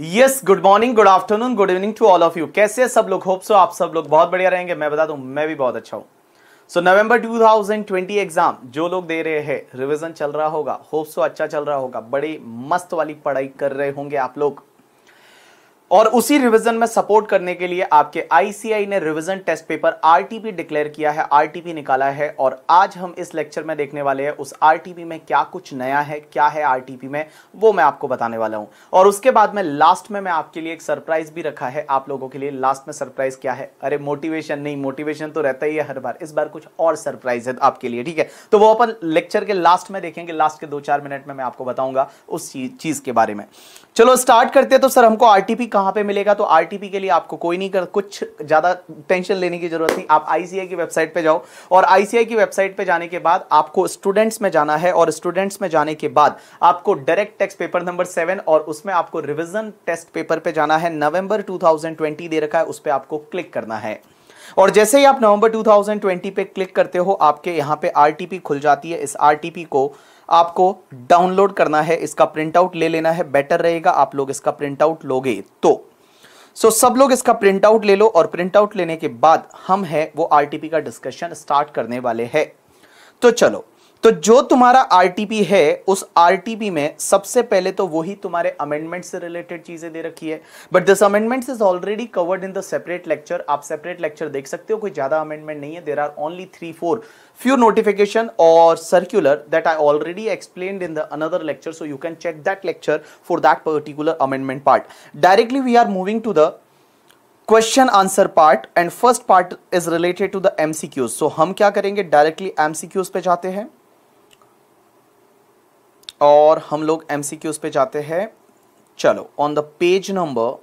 Yes good morning good afternoon good evening to all of you कैसे सब लोग hope so आप सब लोग बहुत बढ़िया रहेंगे मैं बता दूं मैं भी बहुत अच्छा हूं सो नवंबर 2020 एग्जाम जो लोग दे रहे हैं रिवीजन चल रहा होगा होप सो अच्छा चल रहा होगा बड़ी मस्त वाली पढ़ाई कर रहे होंगे आप लोग और उसी रिवीजन में सपोर्ट करने के लिए आपके आईसीआई ने revision test paper RTP declared किया है आरटीपी निकाला है और आज हम इस लेक्चर में देखने वाले हैं उस आरटीपी में क्या कुछ नया है क्या है आरटीपी में वो मैं आपको बताने वाला हूं और उसके बाद में लास्ट में मैं आपके लिए एक सरप्राइज भी रखा है आप लोगों के लिए लास्ट में सरप्राइज क्या है अरे मोटिवेशन नहीं मोटिवेशन तो रहता ही है हर बार इस बार कुछ और सरप्राइज है आपके लिए ठीक है तो वो अपन लेक्चर के लास्ट में देखेंगे लास्ट के दो चार मिनट में मैं आपको बताऊंगा उस चीज के बारे में चलो स्टार्ट करते हैं तो सर हमको आरटीपी कहाँ पे मिलेगा तो आर के लिए आपको कोई नहीं कर कुछ ज़्यादा टेंशन लेने की जरूरत नहीं आप आईसीआई की वेबसाइट पे जाओ और आईसीआई की वेबसाइट पे जाने के बाद आपको स्टूडेंट्स में जाना है और स्टूडेंट्स में जाने के बाद आपको direct text paper number seven और उसमें आपको रिविजन टेस्ट पेपर पे जाना है नवंबर टू दे रखा है उस पर आपको क्लिक करना है और जैसे ही आप नवंबर 2020 पे क्लिक करते हो आपके यहाँ पे आरटीपी खुल जाती है इस आरटीपी को आपको डाउनलोड करना है इसका प्रिंटआउट ले लेना है बेटर रहेगा आप लोग इसका प्रिंटआउट लोगे तो सो so, सब लोग इसका प्रिंटआउट ले लो और प्रिंटआउट लेने के बाद हम है वो आरटीपी का डिस्कशन स्टार्ट करने वाले हैं तो चलो तो जो तुम्हारा आरटीपी है उस आरटीपी में सबसे पहले तो वही तुम्हारे अमेंडमेंट से रिलेटेड चीजें दे रखी है but this amendments is already covered in the separate lecture आप सेपरेट लेक्चर देख सकते हो कोई ज्यादा अमेंडमेंट नहीं है there are only three four few notification और circular that I already explain in the another lecture so you can check that lecture for that particular amendment part directly we are moving to the question answer part and first part is related to the MCQs सो हम क्या करेंगे directly MCQs पे जाते हैं और हम लोग M C Qs पे जाते हैं चलो ऑन द पेज नंबर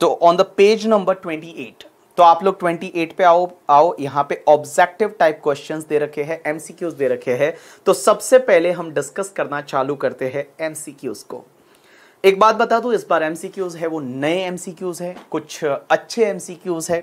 तो ऑन द पेज नंबर 28 तो आप लोग 28 पे आओ आओ यहाँ पे ऑब्जेक्टिव टाइप क्वेश्चंस दे रखे हैं एमसीक्यूज दे रखे हैं तो सबसे पहले हम डिस्कस करना चालू करते हैं एमसीक्यूज को एक बात बता दू इस बार एमसीक्यूज है वो नए एमसीक्यूज है कुछ अच्छे एमसीक्यूज है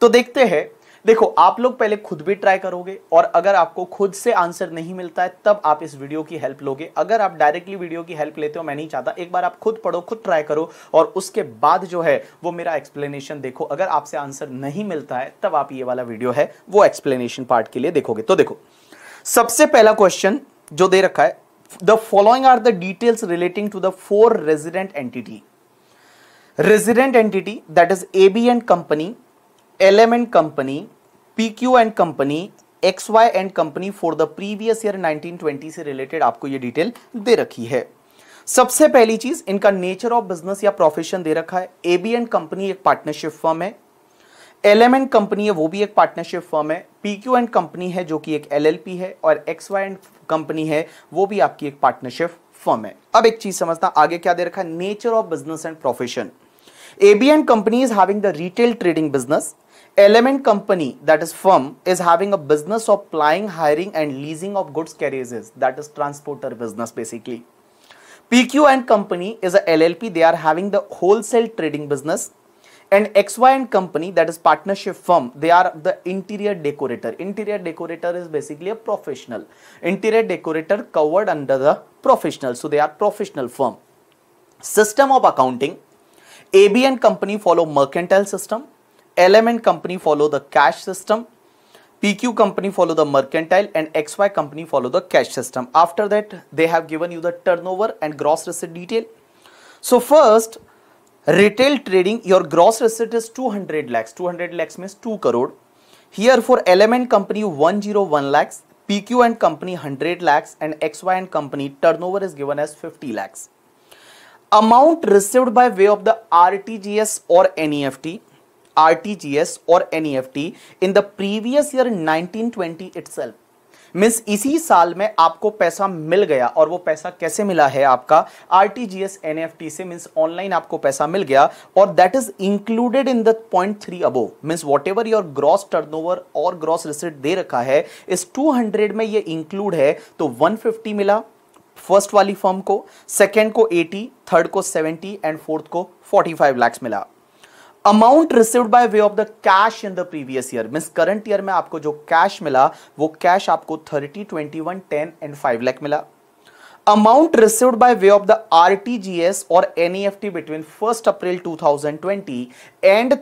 तो देखते हैं देखो आप लोग पहले खुद भी ट्राई करोगे और अगर आपको खुद से आंसर नहीं मिलता है तब आप इस वीडियो की हेल्प लोगे अगर आप डायरेक्टली वीडियो की हेल्प लेते हो मैं नहीं चाहता एक बार आप खुद पढ़ो खुद ट्राई करो और उसके बाद जो है वो मेरा एक्सप्लेनेशन देखो अगर आपसे आंसर नहीं मिलता है तब आप ये वाला वीडियो है वो एक्सप्लेनेशन पार्ट के लिए देखोगे तो देखो सबसे पहला क्वेश्चन जो दे रखा है the following are the details relating to the four resident entity resident entity that is A B and company element company PQ and company X Y and company for the previous year 1920 से related आपको ये detail दे रखी है सबसे पहली चीज इनका नेचर ऑफ बिजनेस या प्रोफेशन दे रखा है बी एंड कंपनी एक पार्टनरशिप फर्म है एम एंड कंपनी है वो भी एक पार्टनरशिप फर्म है पी क्यू एंड कंपनी है जो कि एक एल एल पी है और एक्स वाई एंड कंपनी है वो भी आपकी एक पार्टनरशिप फर्म है अब एक चीज समझता आगे क्या दे रखा है nature of business and profession B and company is having the retail trading business Element company that is firm is having a business of plying, hiring and leasing of goods carriages that is transporter business basically. PQ and company is a LLP they are having the wholesale trading business and XY and company that is partnership firm they are the interior decorator interior decorator is basically a professional interior decorator covered under the professional so they are professional firm system of accounting AB and company follow mercantile system Element company follow the cash system, PQ company follow the mercantile and XY company follow the cash system. After that, they have given you the turnover and gross receipt detail. So first, retail trading, your gross receipt is 200 lakhs. 200 lakhs means 2 crore. Here for Element company 101 lakhs, PQ and company 100 lakhs and XY and company turnover is given as 50 lakhs. Amount received by way of the RTGS or NEFT RTGS और एनईएफटी in the previous year 1920 itself means इसी साल में आपको पैसा मिल गया और वो पैसा कैसे मिला है आपका R T G S N E F T means online आपको पैसा मिल गया और that is included in the point three above means whatever your gross turn और ग्रॉस रिसिट दे रखा है इस टू हंड्रेड में ये इंक्लूड है तो वन फिफ्टी मिला फर्स्ट वाली फर्म को सेकेंड को एटी थर्ड को सेवेंटी एंड फोर्थ को फोर्टी फाइव लैक्स मिला amount received by way of the cash in the previous year mean current year में आपको जो कैश मिला वो कैश आपको thirty twenty one ten and five lakh मिला amount received by way of the R T G S और F T between first April twenty and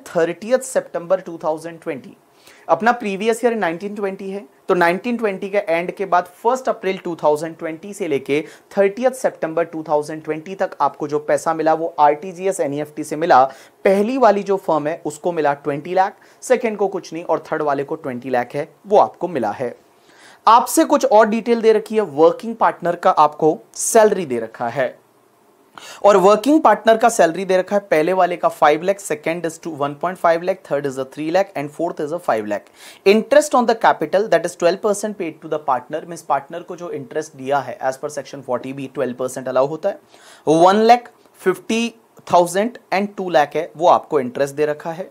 September two thousand twenty अपना previous year 1920 है तो 1920 के and के बाद first April 2020 से लेके थर्टियथ सितंबर 2020 तक आपको जो पैसा मिला वो आर टी e से मिला पहली वाली जो फर्म है उसको मिला 20 लाख सेकेंड को कुछ नहीं और थर्ड वाले को 20 लाख है वो आपको मिला है आपसे कुछ और डिटेल दे रखी है वर्किंग पार्टनर का आपको सैलरी दे रखा है और वर्किंग पार्टनर का सैलरी दे रखा है पहले वाले का five lakh second is two one point five lakh third is a three lakh and fourth is a five lakh interest on the capital that is twelve percent paid to the partner mean partner को जो interest दिया है as per section forty B twelve percent allow होता है one lakh fifty thousand and two lakh है वो आपको interest दे रखा है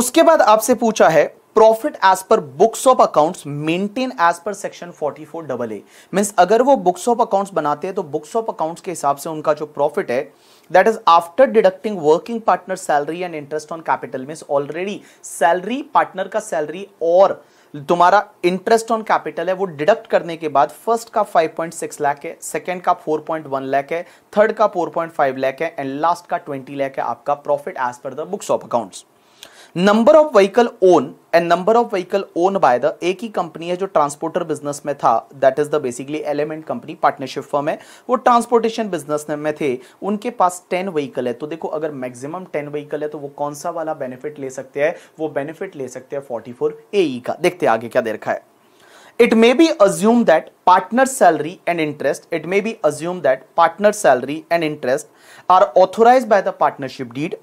उसके बाद आपसे पूछा है profit as per books of accounts maintain as per section 44 double A मीन्स अगर वो बुक्स ऑफ अकाउंट्स बनाते हैं तो बुक्स ऑफ अकाउंट्स के हिसाब से उनका जो प्रॉफिट है that is after deducting working partner salary and interest on capital means already salary partner का सैलरी और तुम्हारा इंटरेस्ट ऑन कैपिटल है वो डिडक्ट करने के बाद फर्स्ट का 5.6 लाख है सेकंड का 4.1 लाख है थर्ड का 4.5 लाख है एंड लास्ट का 20 लाख है आपका profit as per the books of accounts number of vehicle own and number of vehicle own by the एक ही कंपनी है जो ट्रांसपोर्टर बिजनेस में था that is the basically element company partnership firm है वो ट्रांसपोर्टेशन बिजनेस में थे उनके पास टेन व्हीकल है तो देखो अगर मैक्सिमम टेन व्हीकल है तो वो कौन सा वाला बेनिफिट ले सकते हैं वो बेनिफिट ले सकते हैं फोर्टी फोर ए का देखते आगे क्या देखा है it may be assume that partner salary and interest it may be assume that partner salary and interest are authorise by the partnership deed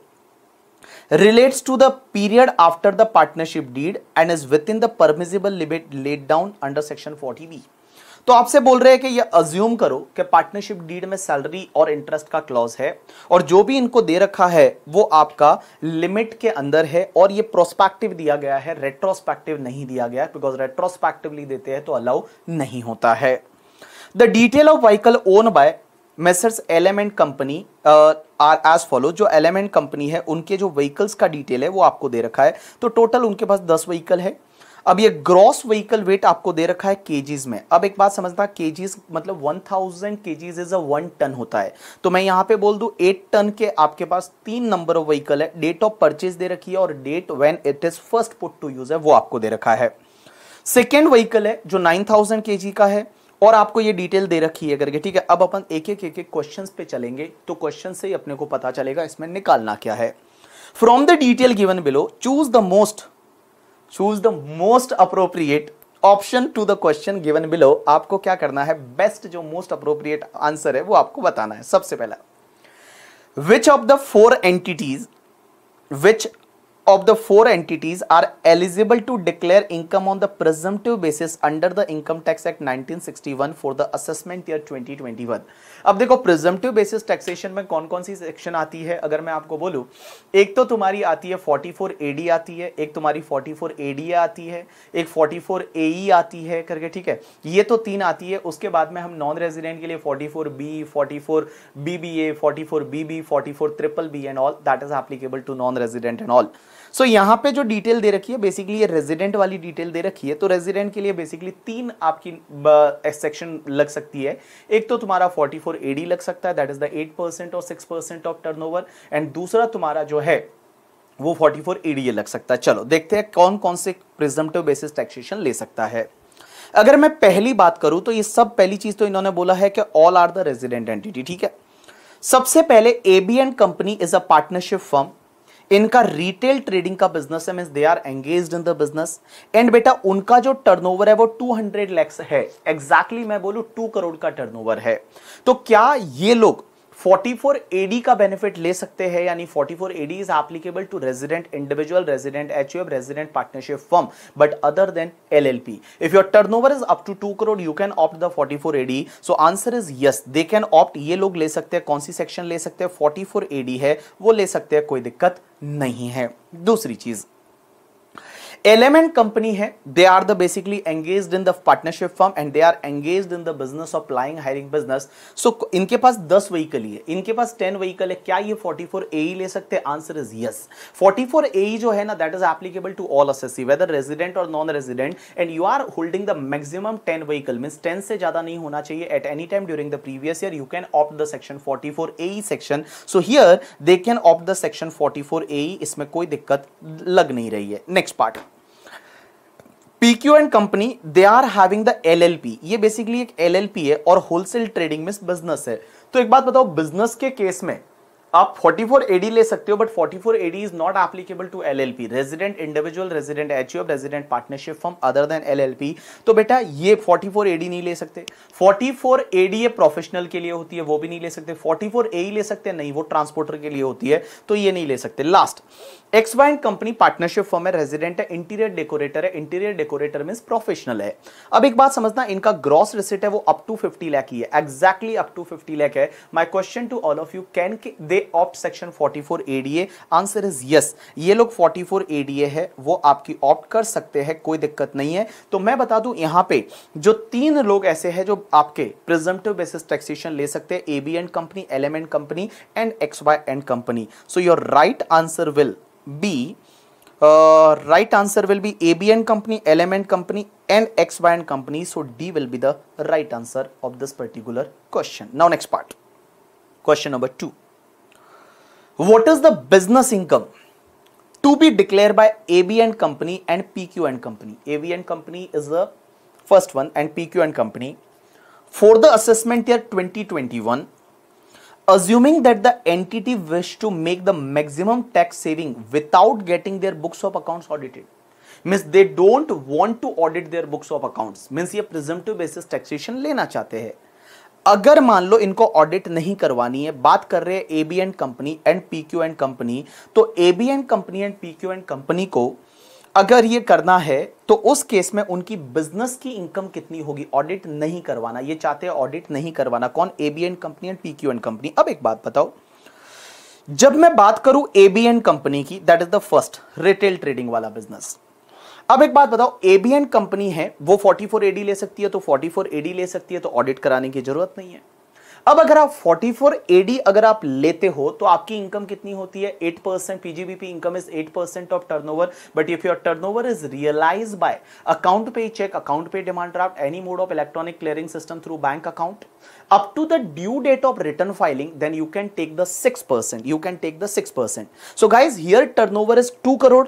relates to the period after the partnership deed and is within the permissible limit laid down under section 40b तो आपसे बोल रहे हैं कि ये assume करो कि partnership deed में सैलरी और इंटरेस्ट का क्लॉज है और जो भी इनको दे रखा है वो आपका लिमिट के अंदर है और ये प्रोस्पेक्टिव दिया गया है रेट्रोस्पेक्टिव नहीं दिया गया बिकॉज रेट्रोस्पेक्टिवली देते हैं तो अलाउ नहीं होता है the detail of vehicle own by Messrs element company are as follow जो एलिमेंट कंपनी है उनके जो व्हीकल्स का डिटेल है वो आपको दे रखा है तो टोटल उनके पास दस व्हीकल है अब ये ग्रॉस व्हीकल वेट आपको दे रखा है केजीज में अब एक बात समझना केजीज मतलब 1000 thousand kgs is a one ton होता है तो मैं यहां पे बोल दूँ एट टन के आपके पास तीन नंबर ऑफ व्हीकल है डेट ऑफ परचेज दे रखी है और date when it is first put to use है वो आपको दे रखा है सेकेंड व्हीकल है जो नाइन थाउजेंड का है और आपको ये डिटेल दे रखी है करके ठीक है अब अपन एक एक एक एक क्वेश्चन पे चलेंगे तो क्वेश्चन से ही अपने को पता चलेगा इसमें निकालना क्या है from the detail given below choose the most choose the most appropriate option to the question given below आपको क्या करना है बेस्ट जो मोस्ट अप्रोप्रिएट आंसर है वो आपको बताना है सबसे पहला which of the four entities which of the four entities are eligible to declare income on the presumptive basis under the income tax act 1961 for the assessment year 2021 अब देखो presumptive basis taxation में कौन कौन सी section आती है अगर मैं आपको बोलूं एक तो तुम्हारी आती है 44 एडी आती है एक तुम्हारी 44 एडी आती है एक 44 एई e आती है करके ठीक है ये तो तीन आती है उसके बाद में हम नॉन रेजिडेंट के लिए 44 B 44 BBA 44 BB 44 triple B and all that is applicable to non resident and all so so, यहाँ पे जो डिटेल दे रखी है बेसिकली ये रेजिडेंट वाली डिटेल दे रखी है तो रेजिडेंट के लिए बेसिकली तीन आपकी सेक्शन लग सकती है एक तो तुम्हारा 44 एडी लग सकता है दैट इज द 8 परसेंट और 6 परसेंट ऑफ टर्नओवर एंड दूसरा तुम्हारा जो है वो 44 एडी लग सकता है चलो देखते हैं कौन कौन से प्रिजम्पटिव बेसिस टैक्सेशन ले सकता है अगर मैं पहली बात करूं तो ये सब पहली चीज तो इन्होंने बोला है कि all are the resident entity ठीक है सबसे पहले ABN company is a partnership firm इनका रिटेल ट्रेडिंग का बिजनेस है mean they are engage in the business and बेटा उनका जो टर्नओवर है वो 200 लैक्स है एग्जैक्टली exactly मैं बोलू 2 करोड़ का टर्नओवर है तो क्या ये लोग 44 AD का बेनिफिट ले सकते हैं यानी 44 AD is applicable to resident individual resident HUF resident partnership firm but other than LLP if your turnover is up to crore you can opt the 44 AD so answer is yes they can opt ये लोग ले सकते हैं कौन सी section ले सकते हैं 44 AD है वो ले सकते हैं कोई दिक्कत नहीं है दूसरी चीज़ एलिमेंट कंपनी है they are the basically engage in the partnership form and they are engage in the business of plying hiring business so इनके पास 10 व्हीकल ही है इनके पास 10 व्हीकल है क्या ये 44 AE ले सकते हैं आंसर इज यस 44 AE जो है ना that is applicable to all assessee whether resident और non resident and you are holding the maximum 10 vehicle means ten से ज्यादा नहीं होना चाहिए at any time during the previous year you can opt the section forty 44 AE section so here they can opt the section forty 44 AE इसमें कोई दिक्कत लग नहीं रही है next part PQ and company they are having the LLP. ये basically एक LLP है और होलसेल ट्रेडिंग में बिजनेस है तो एक बात बताओ बिजनेस के केस में आप 44 एडी ले सकते हो but 44 AD is not applicable to LLP resident individual resident HUF resident partnership form other than LLP तो बेटा ये 44 एडी नहीं ले सकते 44 एडी ये प्रोफेशनल के लिए होती है वो भी नहीं ले सकते 44 ए ले सकते नहीं वो ट्रांसपोर्टर के लिए होती है तो ये नहीं ले सकते last X Y and company partnership form है रेजिडेंट है इंटीरियर डेकोरेटर है इंटीरियर डेकोरेटर मीन प्रोफेशनल है अब एक बात समझना इनका ग्रॉस रिसिट है वो अप टू फिफ्टी लैक ही है exactly up to fifty lakh है my question to all of you can they opt section 44 ADA answer is yes ये लोग 44 एडीए है वो आपकी ऑप्ट कर सकते हैं कोई दिक्कत नहीं है तो मैं बता दूं यहां पे जो तीन लोग ऐसे हैं जो आपके प्रिजम्पटिव बेसिस टैक्सेशन ले सकते हैं AB and company element company and X Y and company so your right answer will be right answer will be AB and company element company and X and and company so D will be the right answer of this particular question now next part question number two What is the business income to be declared by AB and company and PQ and company? AB and company is the first one and PQ and company for the assessment year 2021 assuming that the entity wish to make the maximum tax saving without getting their books of accounts audited means they don't want to audit their books of accounts means ये presumptive basis taxation लेना चाहते हैं अगर मान लो इनको audit नहीं करवानी है बात कर रहे हैं A B and company and P Q and company तो A B and company and P Q and company को अगर ये करना है तो उस केस में उनकी बिजनेस की इनकम कितनी होगी ऑडिट नहीं करवाना ये चाहते हैं ऑडिट नहीं करवाना कौन A B and company and P Q and company अब एक बात बताओ जब मैं बात करूं ए बी एंड कंपनी की that is the first retail trading वाला बिजनेस अब एक बात बताओ एबीएन कंपनी है वो 44 एडी ले सकती है तो 44 एडी ले सकती है तो ऑडिट कराने की जरूरत नहीं है अब अगर आप 44 एडी अगर आप लेते हो तो आपकी इनकम कितनी होती है 8 percent PGBP income is 8 percent of turnover but if your turnover is realise by account पे चेक अकाउंट पे demand draft any mode of electronic clearing system through bank account up to due date of return filing then you can take the six percent you can take the six percent so guys here turn over is two crore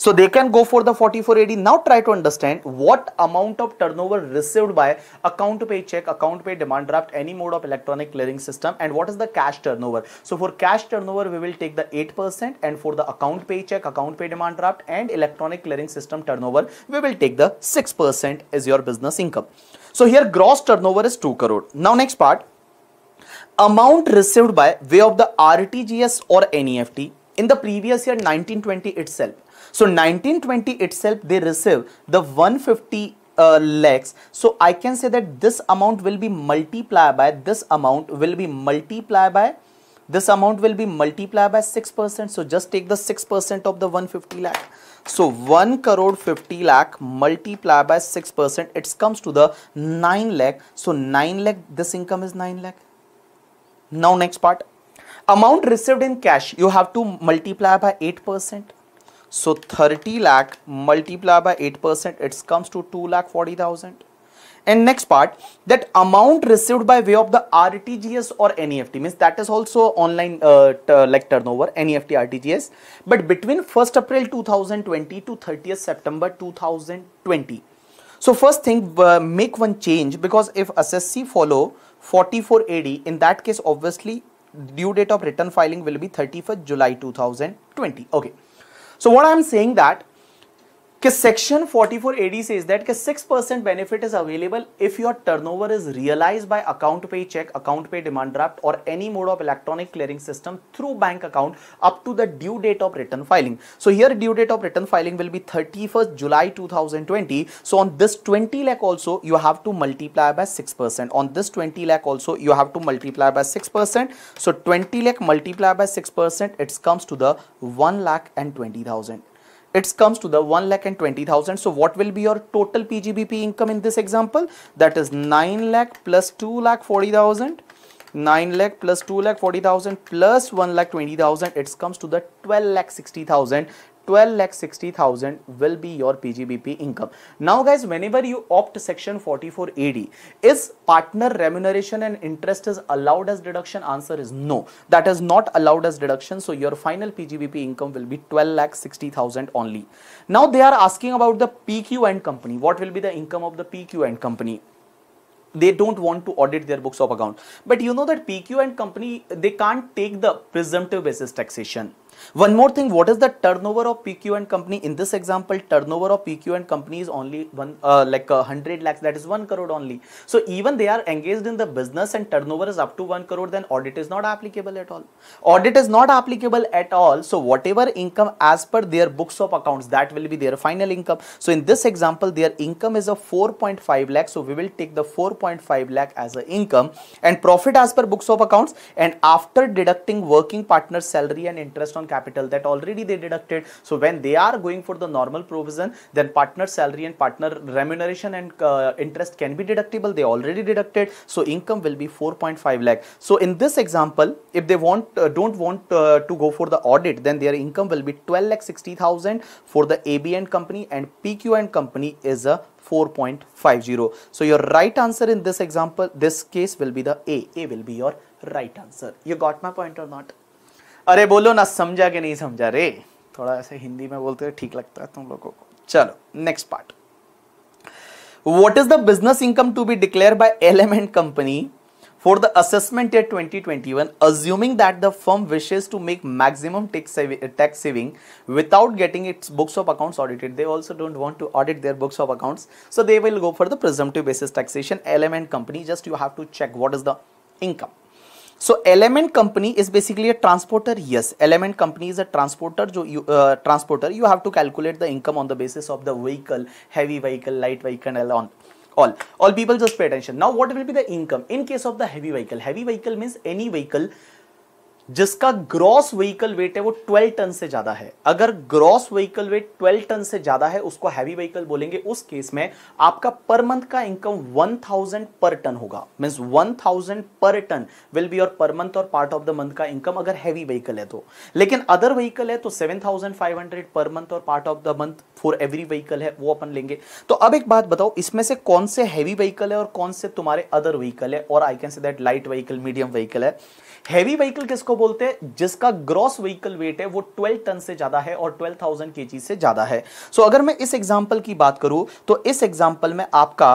So they can go for the 4480. Now try to understand what amount of turnover received by account to pay check, account pay demand draft, any mode of electronic clearing system and what is the cash turnover. So for cash turnover, we will take the 8% and for the account pay check, account pay demand draft and electronic clearing system turnover, we will take the 6% as your business income. So here gross turnover is 2 crore. Now next part, amount received by way of the RTGS or NEFT in the previous year 1920 itself so 1920 itself they receive the 150 uh, lakhs. So I can say that this amount will be multiplied by this amount will be multiplied by this amount will be multiplied by 6%. So just take the 6% of the 150 lakh. So 1 crore 50 lakh multiplied by 6%, it comes to the 9 lakh. So 9 lakh, this income is 9 lakh. Now next part, amount received in cash, you have to multiply by 8%. So 30 lakh multiplied by 8%, it comes to 2 lakh 40,000. And next part, that amount received by way of the RTGS or NEFT means that is also online uh, like turnover, NEFT, RTGS. But between 1st April 2020 to 30th September 2020. So first thing, uh, make one change because if SSC follow 4480, in that case, obviously due date of return filing will be 31st July 2020. Okay. So what I'm saying that कि section 44 AD says that कि 6% benefit is available if your turnover is realise by account पे cheque account पे demand draft और any mode of electronic clearing system through bank account up to the due date of return filing so here due date of return filing will be 31st July 2020 so on this 20 lakh also you have to multiply by 6% on this 20 lakh also you have to multiply by 6% so 20 lakh multiply by 6% it's comes to the 1 lakh and 20000 it comes to the 1 lakh and 20,000. So what will be your total PGBP income in this example? That is 9 lakh plus 2 lakh 40,000. 9 lakh plus 2 lakh 40,000 plus 1 lakh 20,000 it comes to the 12 lakh 60,000 12 lakh 60,000 will be your PGBP income. Now guys, whenever you opt section 44 AD, is partner remuneration and interest is allowed as deduction? Answer is no. That is not allowed as deduction. So your final PGBP income will be 12 lakh 60,000 only. Now they are asking about the PQ and company. What will be the income of the PQ and company? they don't want to audit their books of account but you know that pq and company they can't take the presumptive basis taxation one more thing, what is the turnover of PQ and company? In this example, turnover of PQ and company is only one uh, like 100 uh, lakhs, that is 1 crore only. So even they are engaged in the business and turnover is up to 1 crore, then audit is not applicable at all. Audit is not applicable at all. So whatever income as per their books of accounts, that will be their final income. So in this example, their income is of 4.5 lakh. So we will take the 4.5 lakh as an income and profit as per books of accounts and after deducting working partner salary and interest on capital that already they deducted. So when they are going for the normal provision, then partner salary and partner remuneration and uh, interest can be deductible. They already deducted. So income will be 4.5 lakh. So in this example, if they want uh, don't want uh, to go for the audit, then their income will be 12 lakh 60,000 for the ABN company and PQN company is a 4.50. So your right answer in this example, this case will be the A. A will be your right answer. You got my point or not? अरे बोलो ना समझा के नहीं समझा रे थोड़ा ऐसे हिंदी में बोलते ठीक लगता है तुम लोगों को चलो next part what is the business income to be declare by element company for the assessment year 2021 assuming that the firm wishes to make maximum tax saving without getting its books of accounts audited they also don't want to audit their books of accounts so they will go for the presumptive basis taxation element company just you have to check what is the income So element company is basically a transporter. Yes, element company is a transporter. Jo you, uh, transporter, you have to calculate the income on the basis of the vehicle, heavy vehicle, light vehicle, and on. All, all people just pay attention. Now, what will be the income in case of the heavy vehicle? Heavy vehicle means any vehicle जिसका gross vehicle weight है वो 12 ton से ज़्यादा है अगर gross vehicle wait 12 ton से ज़्यादा है उसको हैवी व्हीकल बोलेंगे उस केस में आपका पर मंथ का इनकम 1000 पर टन होगा means 1000 per ton will be your per month और पार्ट ऑफ द मंथ का इनकम अगर हैवी व्हीकल है तो लेकिन अदर व्हीकल है तो 7500 पर मंथ और part of the month for every vehicle है वो अपन लेंगे तो अब एक बात बताओ इसमें से कौन से हैवी व्हीकल है और कौन से तुम्हारे अदर व्हीकल है और I can say that light vehicle medium vehicle है हैवी व्हीकल किसको बोलते हैं जिसका ग्रॉस व्हीकल वेट है वो 12 टन से ज्यादा है और 12,000 थाउजेंड के से ज्यादा है सो so, अगर मैं इस एग्जाम्पल की बात करूं तो इस एग्जाम्पल में आपका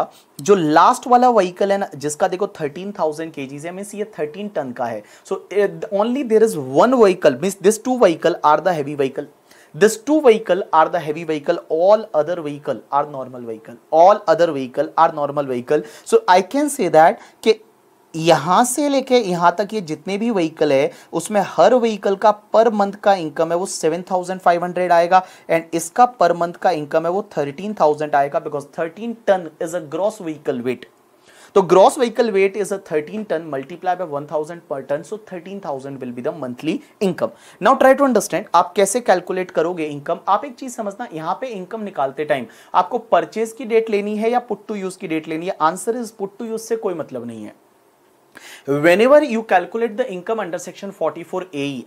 जो लास्ट वाला व्हीकल है ना जिसका देखो 13,000 थाउजेंड के है मीन्स ये 13 टन का है so only there is one vehicle means this two vehicle are the heavy vehicle this two vehicle are the heavy vehicle all other vehicle are normal vehicle all other vehicle are normal vehicle so I can say that ke यहाँ से लेके यहाँ तक ये जितने भी vehicle है उसमें हर व्हीकल का पर मंथ का इनकम है वो सेवन थाउजेंड फाइव हंड्रेड आएगा एंड इसका पर मंथ का इनकम है वो थर्टीन थाउजेंड आएगा because thirteen ton is a gross vehicle weight तो gross vehicle weight is a thirteen ton multiply by thousand per ton so thirteen thousand will be the monthly income now try to understand आप कैसे calculate करोगे income आप एक चीज समझना यहां पे इनकम निकालते टाइम आपको परचेज की डेट लेनी है या पुट टू यूज की डेट लेनी है answer is put to use से कोई मतलब नहीं है whenever you calculate the income under section 44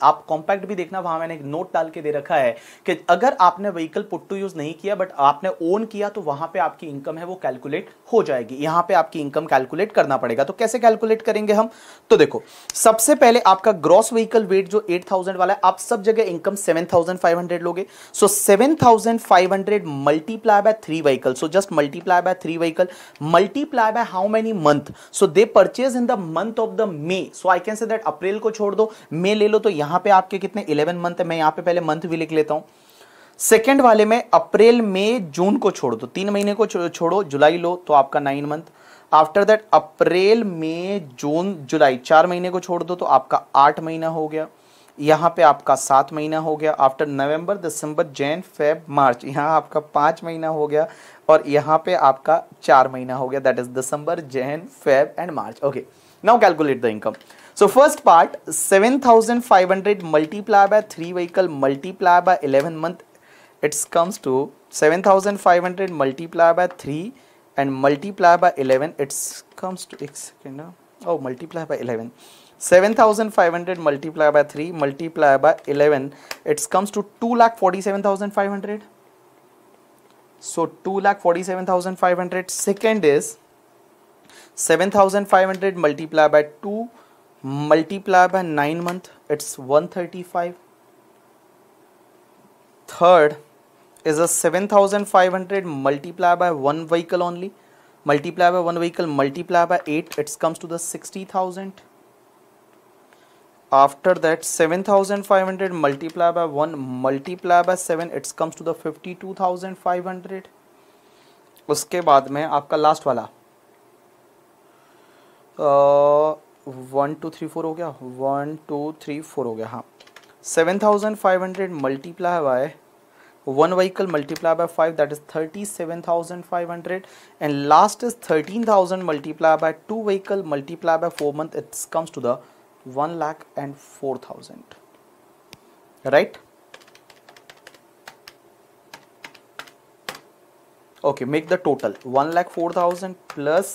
आप कॉम्पैक्ट भी देखना वहां मैंने एक नोट डाल के दे रखा है कि अगर आपने व्हीकल पुट टू यूज नहीं किया बट आपने ओन किया तो वहां पे आपकी इनकम है वो कैलकुलेट हो जाएगी यहां पे आपकी इनकम कैलकुलेट करना पड़ेगा तो कैसे कैलकुलेट करेंगे हम तो देखो सबसे पहले आपका ग्रॉस व्हीकल वेट जो 8000 वाला है आप सब जगह इनकम 7500 लोगे so so, 7500 multiply by three vehicle so just multiply by three vehicle multiply by how many month so they purchase in the month of the May so I can say that April को छोड़ दो मे ले लो तो यहां पे आपके कितने eleven month है मैं यहां पे पहले मंथ भी लिख लेता हूं सेकेंड वाले में अप्रैल मे जून को छोड़ दो तीन महीने को छोड़ो जुलाई लो तो आपका nine month after that April May June July चार महीने को छोड़ दो तो आपका आठ महीना हो गया यहाँ पे आपका सात महीना हो गया after November December Jan Feb March यहाँ आपका पाँच महीना हो गया और यहाँ पे आपका चार महीना हो गया that is December Jan Feb and March okay okay. Now calculate the income. So first part 7500 multiplied by 3 vehicle multiplied by 11 month it comes to 7500 multiplied by 3 and multiply by 11 it comes to x second now oh multiply by 11 7500 multiply by 3 multiply by 11 it comes to 2 lakh 47500 so 2 lakh 47500 second is seven thousand five hundred multiply by two multiply by nine month it's one thirty five third is a seven thousand five hundred multiply by one vehicle only multiply by one vehicle multiply by eight it's comes to the sixty thousand after that seven thousand five hundred multiply by one multiply by seven it's comes to the fifty two thousand five hundred उसके बाद में आपका last वाला one two three four हो गया one two three four हो गया हाँ seven thousand five hundred multiply by one vehicle multiply by five that is thirty seven thousand five hundred and last is thirteen thousand multiply by two vehicle multiply by four month it's comes to the one lakh and four thousand right okay make the total one 1 four thousand plus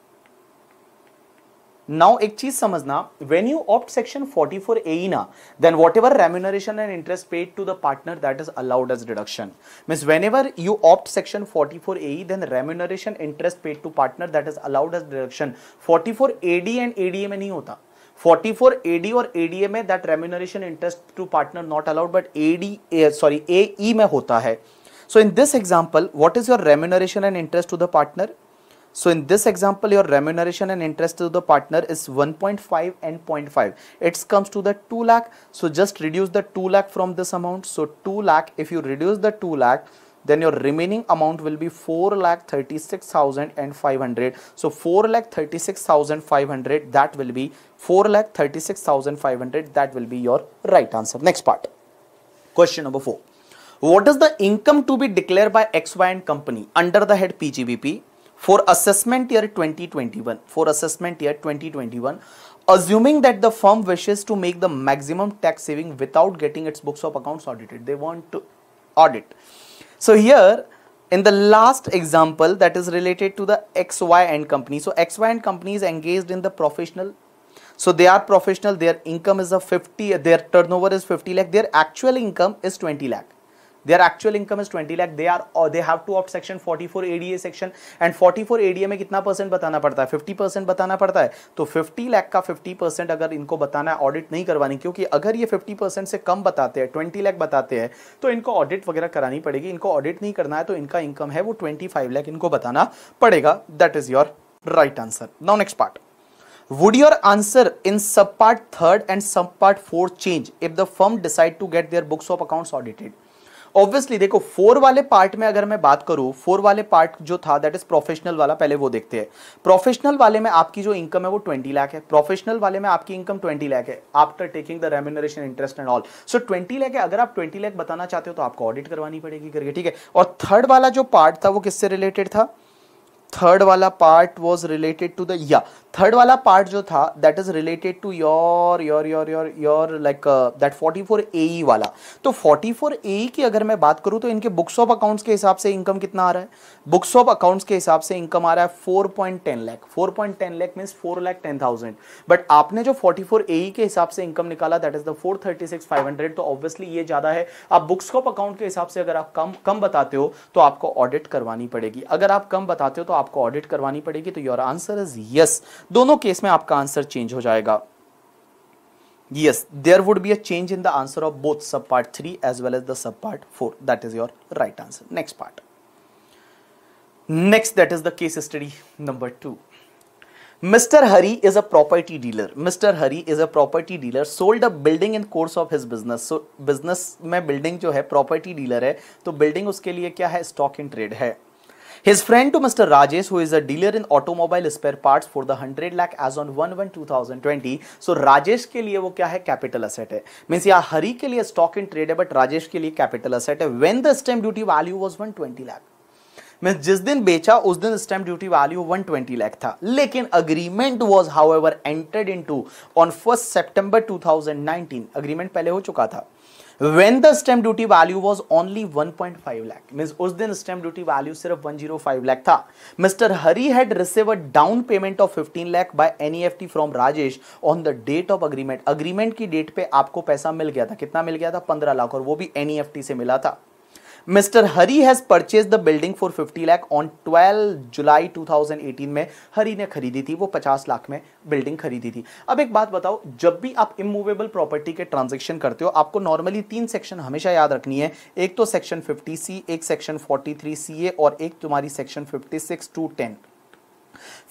now एक चीज समझना when you opt section forty four A ना then whatever remuneration and interest paid to the partner that is allowed as deduction means whenever you opt section forty four A then remuneration interest paid to partner that is allowed as deduction forty four A D and A D A में नहीं होता forty four A D और ए D A में that remuneration interest to partner not allowed but A AD sorry A E में होता है so in this example what is your remuneration and interest to the partner So in this example, your remuneration and interest to the partner is 1.5 and 0.5. It comes to the 2 lakh. So just reduce the 2 lakh from this amount. So 2 lakh, if you reduce the 2 lakh, then your remaining amount will be 4 lakh thirty six thousand and five hundred. So 4 lakh 36,500 that will be 4 lakh 36,500 that will be your right answer. Next part. Question number 4. What is the income to be declared by XY and company under the head PGBP for assessment year 2021 for assessment year 2021 assuming that the firm wishes to make the maximum tax saving without getting its books of accounts audited they want to audit so here in the last example that is related to the xy and company so xy and company is engaged in the professional so they are professional their income is a 50 their turnover is 50 lakh their actual income is 20 lakh their actual income is 20 lakh they are or they have to opt section 44 ada section and 44 ada mein kitna percent batana padta hai 50 percent batana padta hai to 50 lakh ka 50 percent agar inko batana hai audit nahi karwani kyunki agar ye 50 percent se kam batate hai 20 lakh batate hai to inko audit वगैरह karani padegi inko audit nahi karna hai to inka income hai wo 25 lakh inko batana padega that is your right answer now next part would your answer in subpart 3rd and subpart 4 change if the firm decide to get their books of accounts audited obviously देखो four वाले part में अगर मैं बात करूँ four वाले part जो था दैट इज प्रोफेशनल वाला पहले वो देखते हैं प्रोफेशनल वाले में आपकी जो इनकम है वो ट्वेंटी लाख है प्रोफेशनल वाले में आपकी इनकम ट्वेंटी लाख है after taking the remuneration interest and all so twenty lakh है अगर आप ट्वेंटी लाख बताना चाहते हो तो आपको ऑडिट करवानी पड़ेगी करके ठीक है और थर्ड वाला जो पार्ट था वो किससे रिलेटेड था थर्ड वाला part was related to the या थर्ड वाला पार्ट जो था that is related to your your your your your like that forty four A वाला तो फोर्टी फोर ए की अगर मैं बात करूँ तो इनके बुक्स ऑफ अकाउंट्स के हिसाब से इनकम कितना आ रहा है बुक्स ऑफ अकाउंट्स के हिसाब से इनकम आ रहा है four point ten lakh 4.10 lakh 4.10 lakh means lakh ten thousand but आपने जो फोर्टी फोर ए के हिसाब से इनकम निकाला that is the four thirty six five hundred तो ऑब्वियसली ये ज़्यादा है आप बुक्स ऑफ अकाउंट के हिसाब से अगर आप कम कम बताते हो तो आपको ऑडिट करवानी पड़ेगी अगर आप कम बताते हो तो आपको ऑडिट करवानी पड़ेगी तो योर आंसर इज यस दोनों केस में आपका आंसर चेंज हो जाएगा yes there would be a change in the answer of both sub part three as well as the sub part four that is your right answer next part next that is the case study number two mister Hari is a property dealer mister Hari is a property dealer sold a building in course of his business business में building जो है property dealer है तो building उसके लिए क्या है stock in trade है His friend to Mr. Rajesh, who is a dealer in automobile spare parts for the 100 lakh as on 1 1 2020. So Rajesh के लिए वो क्या है कैपिटल असेट है मीन्स यहाँ हरी के लिए स्टॉक इन ट्रेड है बट राजेश के लिए कैपिटल असेट है when the stamp duty value was one twenty lakh मैं जिस दिन बेचा उस दिन स्टैम्प ड्यूटी वैल्यू 120 लाख था लेकिन agreement was however entered into on first सितंबर 2019 अग्रीमेंट पहले हो चुका था when the stamp duty value was only one point five lakh means उस दिन स्टेम ड्यूटी वैल्यू सिर्फ वन जीरो फाइव लैख था mister Hari had receive a down payment of fifteen lakh by N E F T from Rajesh on the date of agreement agreement की date पर आपको पैसा मिल गया था कितना मिल गया था पंद्रह लाख और वो भी एफ टी e से मिला था mister Hari has purchase the building for 50 lakh on 12 जुलाई 2018 में हरी ने खरीदी थी वो 50 लाख में बिल्डिंग खरीदी थी अब एक बात बताओ जब भी आप इमूवेबल प्रॉपर्टी के ट्रांजेक्शन करते हो आपको नॉर्मली तीन सेक्शन हमेशा याद रखनी है एक तो सेक्शन फिफ्टी सी एक section forty three C A और एक तुम्हारी section fifty six two ten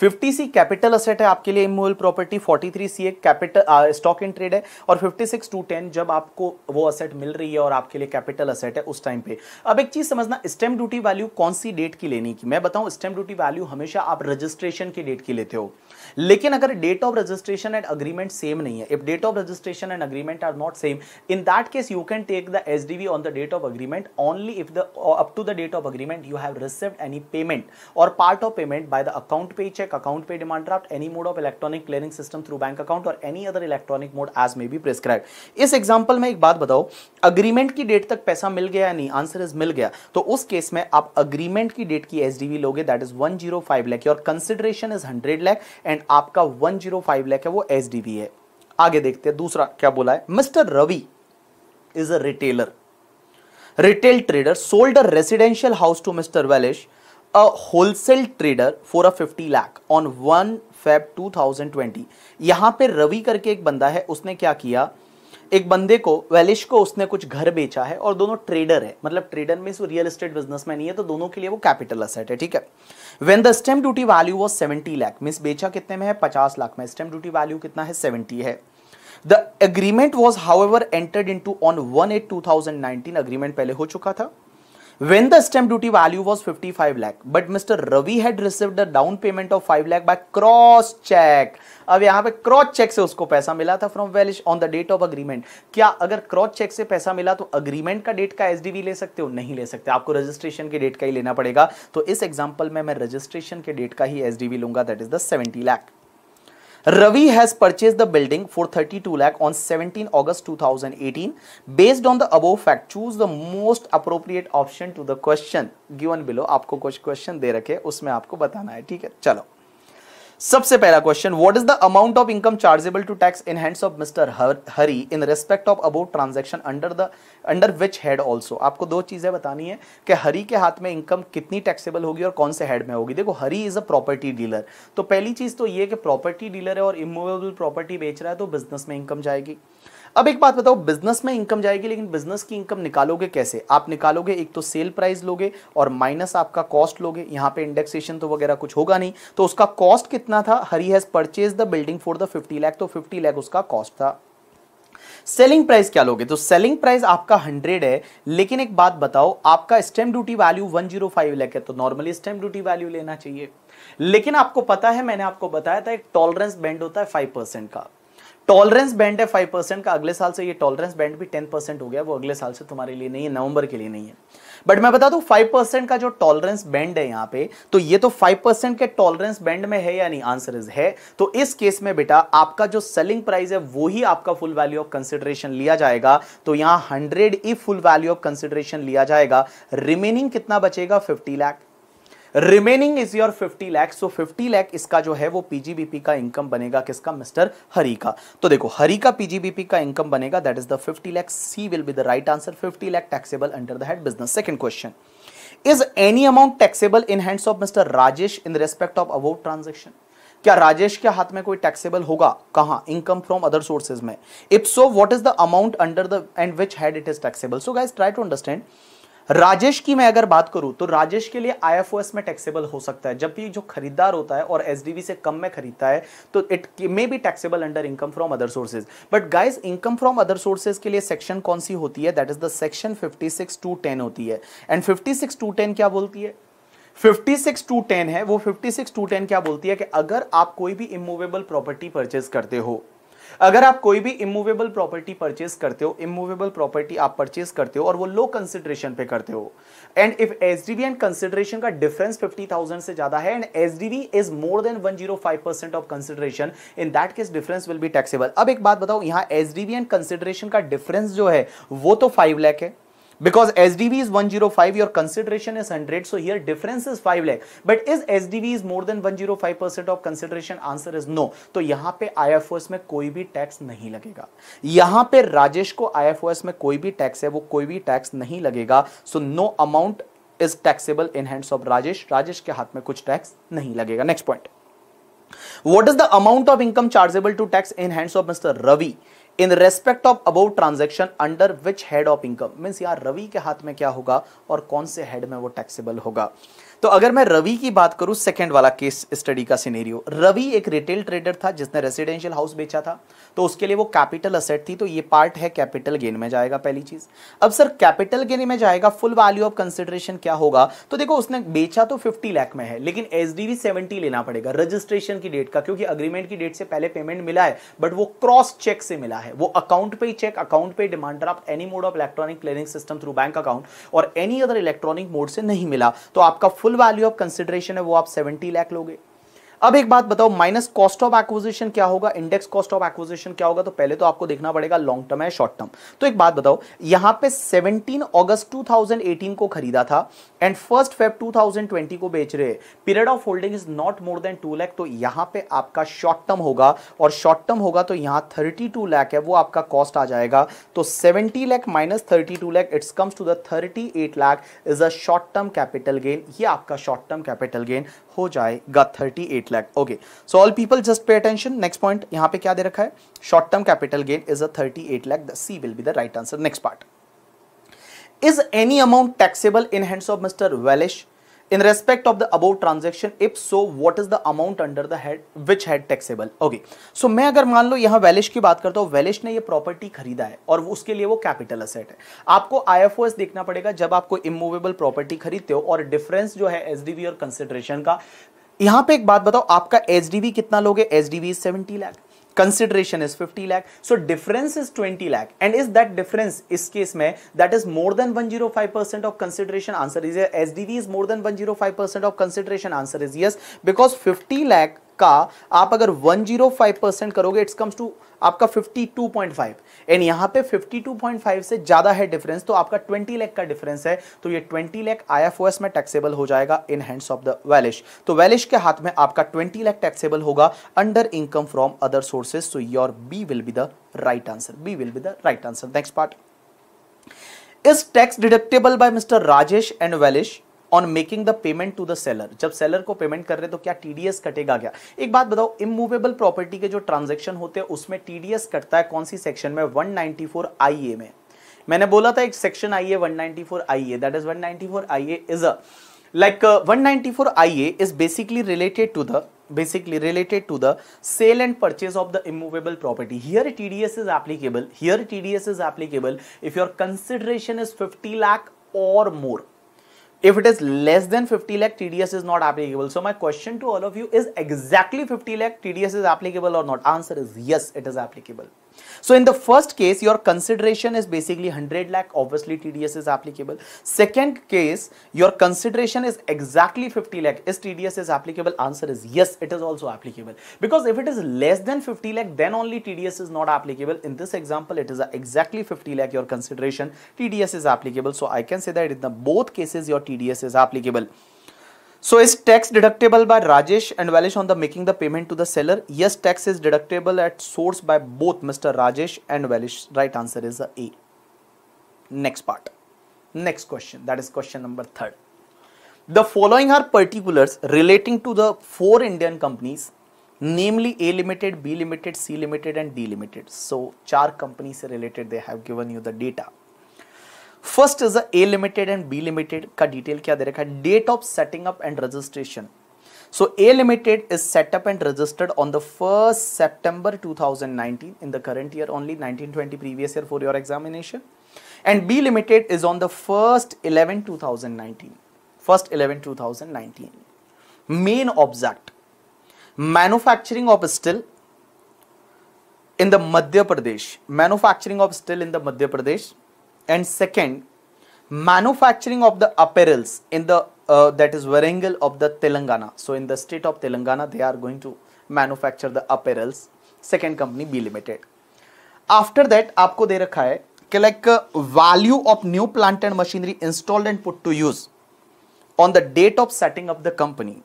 fifty C capital asset है आपके लिए immovable property forty three C एक कैपिटल स्टॉक इन ट्रेड है और फिफ्टी सिक्स टू टेन जब आपको वो असेट मिल रही है और आपके लिए कैपिटल असेट है उस टाइम पे अब एक चीज समझना स्टेम ड्यूटी वैल्यू कौन सी डेट की लेने की मैं बताऊं स्टेम ड्यूटी वैल्यू हमेशा आप रजिस्ट्रेशन की डेट की लेते हो लेकिन अगर date of registration and agreement same नहीं है if date of registration and agreement are not same in that case you can take the S on the date of agreement only if the up to the date of agreement you have received any payment और part of payment by the account पे cheque account पे demand draft any mode of electronic clearing system through bank account और any other electronic mode as may be prescribe इस example में एक बात बताओ agreement की डेट तक पैसा मिल गया नहीं आंसर इज मिल गया तो उस केस में आप अग्रीमेंट की डेट की एसडीवी लोगे दैट इज 105 लाख और कंसिडरेशन इज 100 लाख एंड आपका 105 लाख है वो एसडीवी है आगे देखते हैं दूसरा क्या बोला है mister Ravi is a retailer retail trader sold a residential house to mister Velesh a wholesale trader for a 50 lakh on 1 Feb 2020 yahan pe Ravi करके एक बंदा है usne kya kiya एक बंदे को वेलिश को उसने कुछ घर बेचा है और दोनों ट्रेडर है मतलब ट्रेडर में रियल एस्टेट बिजनेस नहीं है तो दोनों के लिए वो कैपिटल असेट है ठीक है when the stamp duty value was seventy lakh means बेचा कितने में है पचास लाख में स्टेम ड्यूटी वैल्यू कितना है सेवेंटी है the agreement was however entered into on one eight two thousand nineteen agreement पहले हो चुका था when the stamp duty value was 55 lakh but mr ravi had received a down payment of 5 lakh by cross check अब यहां पे cross check से उसको पैसा मिला था from Velish on the date of agreement क्या अगर क्रॉस चेक से पैसा मिला तो अग्रीमेंट का डेट का एसडीवी ले सकते हो नहीं ले सकते आपको रजिस्ट्रेशन के डेट का ही लेना पड़ेगा तो इस एग्जांपल में मैं रजिस्ट्रेशन के डेट का ही एसडीवी लूंगा that is the seventy lakh Ravi has purchased the building for 32 lakh on 17 August 2018. Based on the above fact, choose the most appropriate option to the question given below. आपको कुछ question दे रखे उसमें आपको बताना है ठीक है चलो सबसे पहला question what is the amount of income chargeable to tax in hands of mister Hari in respect of about transaction under the under which head also आपको दो चीजें बतानी है कि हरी के हाथ में इनकम कितनी टैक्सेबल होगी और कौन से हेड में होगी देखो Hari is a property dealer तो पहली चीज तो ये कि प्रॉपर्टी डीलर है और इमोवेबल प्रॉपर्टी बेच रहा है तो बिजनेस में इनकम जाएगी अब एक बात बताओ बिजनेस में इनकम जाएगी लेकिन बिजनेस की इनकम निकालोगे कैसे आप निकालोगे एक तो सेल प्राइस लोगे और माइनस आपका कॉस्ट लोगे यहाँ पे इंडेक्सेशन तो वगैरह कुछ होगा नहीं तो उसका कॉस्ट कितना था Hari has purchase the building for the fifty lakh तो फिफ्टी लैख उसका कॉस्ट था सेलिंग प्राइस क्या लोगे तो सेलिंग प्राइस आपका 100 है लेकिन एक बात बताओ आपका स्टेम ड्यूटी वैल्यू 105 लैक है तो नॉर्मली स्टेम ड्यूटी वैल्यू लेना चाहिए लेकिन आपको पता है मैंने आपको बताया था एक टॉलरेंस बैंड होता है 5 परसेंट का टॉलरेंस बैंड है फाइव परसेंट का अगले साल से ये टॉलरेंस बैंड भी टेन परसेंट हो गया वो अगले साल से तुम्हारे लिए नहीं है नवंबर के लिए नहीं है बट मैं बता दूं फाइव परसेंट का जो टॉलरेंस बैंड है यहां पे तो ये तो फाइव परसेंट के टॉलरेंस बैंड में है या नहीं आंसर इज है तो इस केस में बेटा आपका जो सेलिंग प्राइस है वो ही आपका फुल वैल्यू ऑफ कंसिडरेशन लिया जाएगा तो यहां हंड्रेड ई फुल वैल्यू ऑफ कंसिडरेशन लिया जाएगा रिमेनिंग कितना बचेगा fifty lakh remaining is your 50 lakh so 50 lakh इसका जो है वो पीजीबीपी का इनकम बनेगा किसका मिस्टर हरी का तो देखो हरी का पीजीबीपी का इनकम बनेगा that is the 50 lakh C will be the right answer 50 lakh taxable under the head business second question is any amount taxable in hands of mister Rajesh in respect of about transaction क्या राजेश के हाथ में कोई taxable होगा कहा income from other sources में if so what is the amount under the and which head it is taxable so guys try to understand Rajesh की मैं अगर बात करूं तो राजेश के लिए एस में टैक्सेबल हो सकता है जब भी जो खरीदार होता है और एसडीवी से कम में खरीदता है तो it may be taxable under income from other sources but guys income from other sources के लिए सेक्शन कौन सी होती है that is the section fifty six two ten होती है and fifty six two ten क्या बोलती है सिक्स टू टेन है वो सिक्स टू टेन क्या बोलती है कि अगर आप कोई भी इमूवेबल प्रॉपर्टी परचेज करते हो अगर आप कोई भी इमूवेबल प्रॉपर्टी परचेज करते हो इमूवेबल प्रॉपर्टी आप परचेज करते हो और वो लो कंसिडरेशन पे करते हो and if S D and consideration का डिफरेंस फिफ्टी थाउजेंड से ज्यादा है and S D is more than one zero five percent of consideration in that case difference will be taxable अब एक बात बताओ यहाँ एस डी एंड कंसिडरेशन का डिफरेंस जो है वो तो फाइव लैख है because SDV is 105 your consideration is 100 so here difference is 5 lakh but is SDV is more than 105 percent of consideration answer is no तो IFOS पे आईएफओएस में कोई भी टैक्स नहीं लगेगा यहाँ पे राजेश को आईएफओएस में कोई भी टैक्स है वो कोई भी tax नहीं लगेगा So no amount is taxable in hands of Rajesh. Rajesh के हाथ में कुछ tax नहीं लगेगा Next point. what is the amount of income chargeable to tax in hands of mr ravi in respect of about transaction under which head of income means यार रवि के हाथ में क्या होगा और कौन से हेड में वो टैक्सेबल होगा तो अगर मैं रवि की बात करूं सेकंड वाला केस स्टडी का सिनेरियो रवि एक रिटेल ट्रेडर था जिसने रेसिडेंशियल हाउस बेचा था तो उसके लिए वो कैपिटल असेट थी तो ये पार्ट है कैपिटल गेन में जाएगा पहली चीज अब सर कैपिटल गेन में जाएगा फुल वैल्यू ऑफ कंसिडरेशन क्या होगा तो देखो उसने बेचा तो फिफ्टी लैख में है लेकिन एस डी लेना पड़ेगा रजिस्ट्रेशन की डेट का क्योंकि अग्रीमेंट की डेट से पहले पेमेंट मिला है बट वो क्रॉस चेक से मिला है वो अकाउंट पे चेक अकाउंट पे demand draft any mode of electronic clearing system through bank account और एनी अदर इलेक्ट्रॉनिक मोड से नहीं मिला तो आपका full full value of consideration है वो आप सेवेंटी लैख लोगे अब एक बात बताओ माइनस कॉस्ट ऑफ एक्विजिशन क्या होगा इंडेक्स कॉस्ट ऑफ एक्विजिशन क्या होगा तो पहले तो आपको देखना पड़ेगा लॉन्ग टर्म है शॉर्ट टर्म तो एक बात बताओ यहां पे 17 अगस्त 2018 को खरीदा था एंड फर्स्ट फेब 2020 को बेच रहे period of holding is not more than two lakh तो यहां पर आपका शॉर्ट टर्म होगा और शॉर्ट टर्म होगा तो यहां थर्टी टू लैख है वो आपका कॉस्ट आ जाएगा तो seventy lakh minus thirty two lakh it's comes to the thirty eight lakh is a short term capital gain ये आपका शॉर्ट टर्म कैपिटल गेन हो जाएगा thirty eight 8 okay so all people just pay attention next point यहां पे क्या दे रखा है short term capital gain is a thirty eight lakh the C will be the right answer next part is any amount taxable in hands of mister Velish in respect of the above transaction if so what is the amount under the head which head taxable okay so मैं अगर मान लो यहाँ वेलिश की बात करता हूँ वेलिश ने ये प्रॉपर्टी खरीदा है और उसके लिए वो कैपिटल असेट है आपको आई एफ ओ एस देखना पड़ेगा जब आपको इमूवेबल प्रॉपर्टी खरीदते हो और डिफरेंस जो है एस डी एसडीवी और कंसिडरेशन का यहां पे एक बात बताओ आपका एच कितना लोगे H D V seventy lakh consideration is fifty lakh so difference is twenty lakh and is that difference इस केस में that is more than one zero five percent of consideration answer is S D V is more than one zero five percent of consideration answer is yes because fifty lakh का आप अगर 105 percent करोगे it's comes to आपका 52.5 and यहां पे 52.5 से ज़्यादा है डिफरेंस तो आपका 20 लाख का डिफरेंस है तो ये 20 लाख आईएफओएस में टैक्सेबल हो जाएगा in hands of the Valish तो वैलिश के हाथ में आपका 20 लाख टैक्सेबल होगा under income from other sources so your B will be the right answer B will be the right answer next part is tax deductible by mister Rajesh and Valish on making the payment to the seller जब seller को payment कर रहे तो क्या TDS कटेगा क्या एक बात बताओ इमूवेबल प्रॉपर्टी के जो ट्रांजेक्शन होते हैं उसमें टीडीएस कटता है कौन सी सेक्शन में वन नाइनटी में मैंने बोला था एक section I A one ninety is a like one ninety is basically related to the basically related to the sale and purchase of the immovable property here T D S is applicable here T D S is applicable if your consideration is fifty lakh और more If it is less than 50 lakh, TDS is not applicable. So my question to all of you is exactly 50 lakh TDS is applicable or not? Answer is yes, it is applicable. So in the first case, your consideration is basically 100 lakh, obviously TDS is applicable. Second case, your consideration is exactly 50 lakh. Is TDS is applicable? Answer is yes, it is also applicable. Because if it is less than 50 lakh, then only TDS is not applicable. In this example, it is exactly 50 lakh your consideration. TDS is applicable. So I can say that in the both cases, your TDS is applicable. So is tax deductible by Rajesh and Valish on the making the payment to the seller? Yes, tax is deductible at source by both Mr. Rajesh and Valish. Right answer is A. Next part. Next question. That is question number third. The following are particulars relating to the four Indian companies, namely A Limited, B Limited, C Limited and D Limited. So, char companies related they have given you the data. First is A limited and B limited का detail क्या दे रखा है date of setting up and registration so A limited is setup and registered on the first September 2019 in the current year only 1920 previous year for your examination and B limited is on the first eleven two first 11 2019 main object manufacturing of steel in the Madhya Pradesh manufacturing of steel in the Madhya Pradesh and second manufacturing of the apparels in the uh, that is Varangal of the Telangana. So in the state of Telangana, they are going to manufacture the apparels. Second company B Limited. After that, आपको दे रखा है कि like uh, value of new plant and machinery installed and put to use on the date of setting up the company.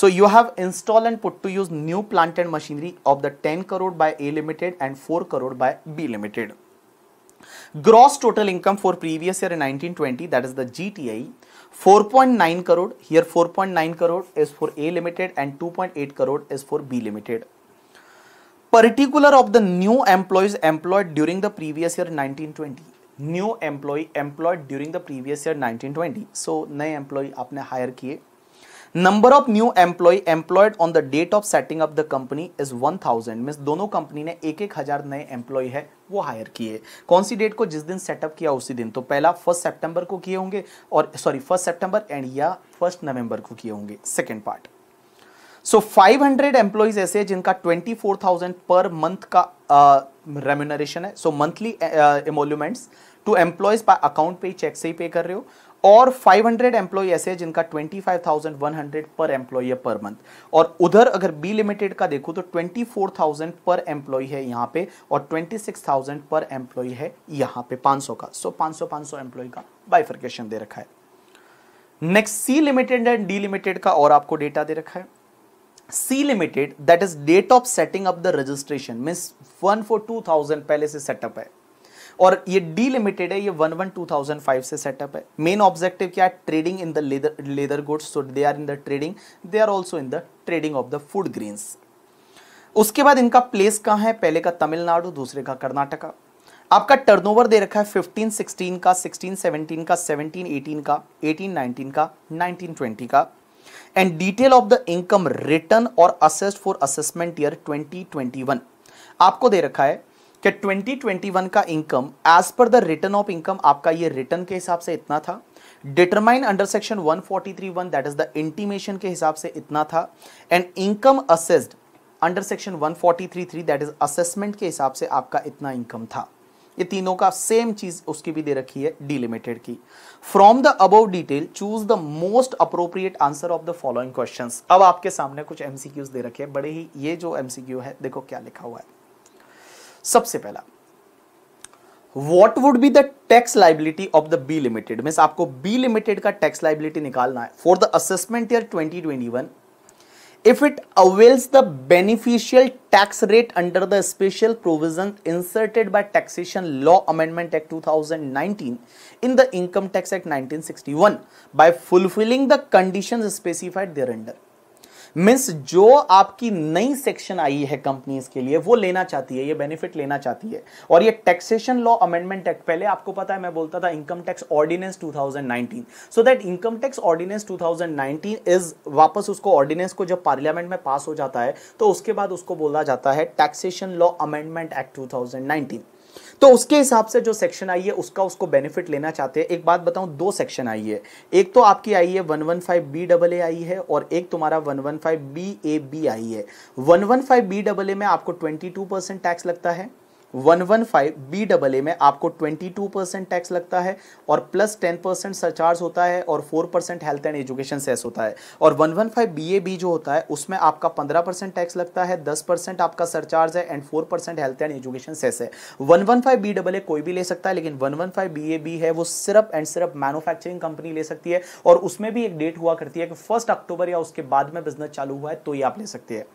So you have installed and put to use new plant and machinery of the 10 crore by A Limited and 4 crore by B Limited. gross total income for previous year in 1920 that is the gti 4.9 crore here 4.9 crore is for a limited and 2.8 crore is for b limited particular of the new employees employed during the previous year 1920 new employee employed during the previous year 1920 so नए employee आपने hire किए number of new employee employed on the date of setting up the company is 1000 mean दोनों company ने एक एक हजार नए employ है वो हायर किए कौन सी डेट को जिस दिन सेटअप किया उसी दिन तो पहला फर्स्ट सेप्टेंबर को किए होंगे और सॉरी फर्स्ट सेप्टेंबर एंड या फर्स्ट नवंबर को किए होंगे second part so five hundred employees ऐसे हैं जिनका twenty four thousand per month का रेम्यूनरेशन uh, है so monthly emoluments to employees by account पे चेक से ही पे कर रहे हो और 500 हंड्रेड एम्प्लॉय ऐसे हैं जिनका 25,100 पर एम्प्लॉय है पर मंथ और उधर अगर बी लिमिटेड का देखो तो 24,000 पर एम्प्लॉय है यहाँ पे और 26,000 पर एम्प्लॉय है यहाँ पे 500 का सो so, 500 500 एम्प्लॉय का बाइफर्केशन दे रखा है next C limited and D limited का और आपको डेटा दे रखा है C limited that is date of setting up the registration means one four two thousand पहले से सेटअप है और ये डी लिमिटेड है ये one one two thousand five से सेटअप है मेन ऑब्जेक्टिव क्या है trading in the leather leather goods so they are in the trading they are also in the trading of the food grains उसके बाद इनका place कहाँ है पहले का तमिलनाडु दूसरे का कर्नाटका आपका टर्नओवर दे रखा है 15, 16 का 16, 17 का 17, 18 का 18, 19 का 19, 20 का and detail of the income return और असेस्ड फॉर असेसमेंट ईयर 2021 आपको दे रखा है कि 2021 का income as per the return of income आपका ये रिटर्न के हिसाब से इतना था determine under section 143.1 that is the intimation के हिसाब से इतना था and income assessed under section 143.3 that is assessment के हिसाब से आपका इतना इनकम था ये तीनों का सेम चीज उसकी भी दे रखी है डीलिमिटेड की from the above detail choose the most appropriate answer of the following questions अब आपके सामने कुछ एमसीक्यूज दे रखे हैं बड़े ही ये जो एमसीक्यू है देखो क्या लिखा हुआ है सबसे पहला what would be the tax liability of the B limited mean आपको बी लिमिटेड का टैक्स लाइबिलिटी निकालना है for the assessment year one if it avails the beneficial tax rate under the special provision inserted by taxation law amendment act two thousand nineteen in the income tax act nineteen sixty one by fulfilling the condition specified there under means जो आपकी नई section I है companies के लिए वो लेना चाहती है ये बेनिफिट लेना चाहती है और ये टैक्सेशन लॉ अमेंडमेंट एक्ट पहले आपको पता है मैं बोलता था income tax ordinance 2019 so that income tax ordinance 2019 is वापस उसको ऑर्डिनेंस को जब पार्लियामेंट में पास हो जाता है तो उसके बाद उसको बोला जाता है taxation law amendment act two तो उसके हिसाब से जो सेक्शन आई है उसका उसको बेनिफिट लेना चाहते हैं एक बात बताऊं दो सेक्शन आई है एक तो आपकी आई है one one five B double A आई है और एक तुम्हारा one one five B A B आई है one one five B double A में आपको ट्वेंटी टू परसेंट टैक्स लगता है one one five B double A में आपको ट्वेंटी टू परसेंट टैक्स लगता है और प्लस टेन परसेंट सरचार्ज होता है और four percent health and education cess होता है और one one five B A B जो होता है उसमें आपका पंद्रह परसेंट टैक्स लगता है दस परसेंट आपका सरचार्ज है and four percent health and education cess है one one five B double A कोई भी ले सकता है लेकिन one one five B A B है वो सिर्फ एंड सिर्फ मैनुफैक्चरिंग कंपनी ले सकती है और उसमें भी एक डेट हुआ करती है कि फर्स्ट अक्टूबर या उसके बाद में बिजनेस चालू हुआ है तो ये आप ले सकते हैं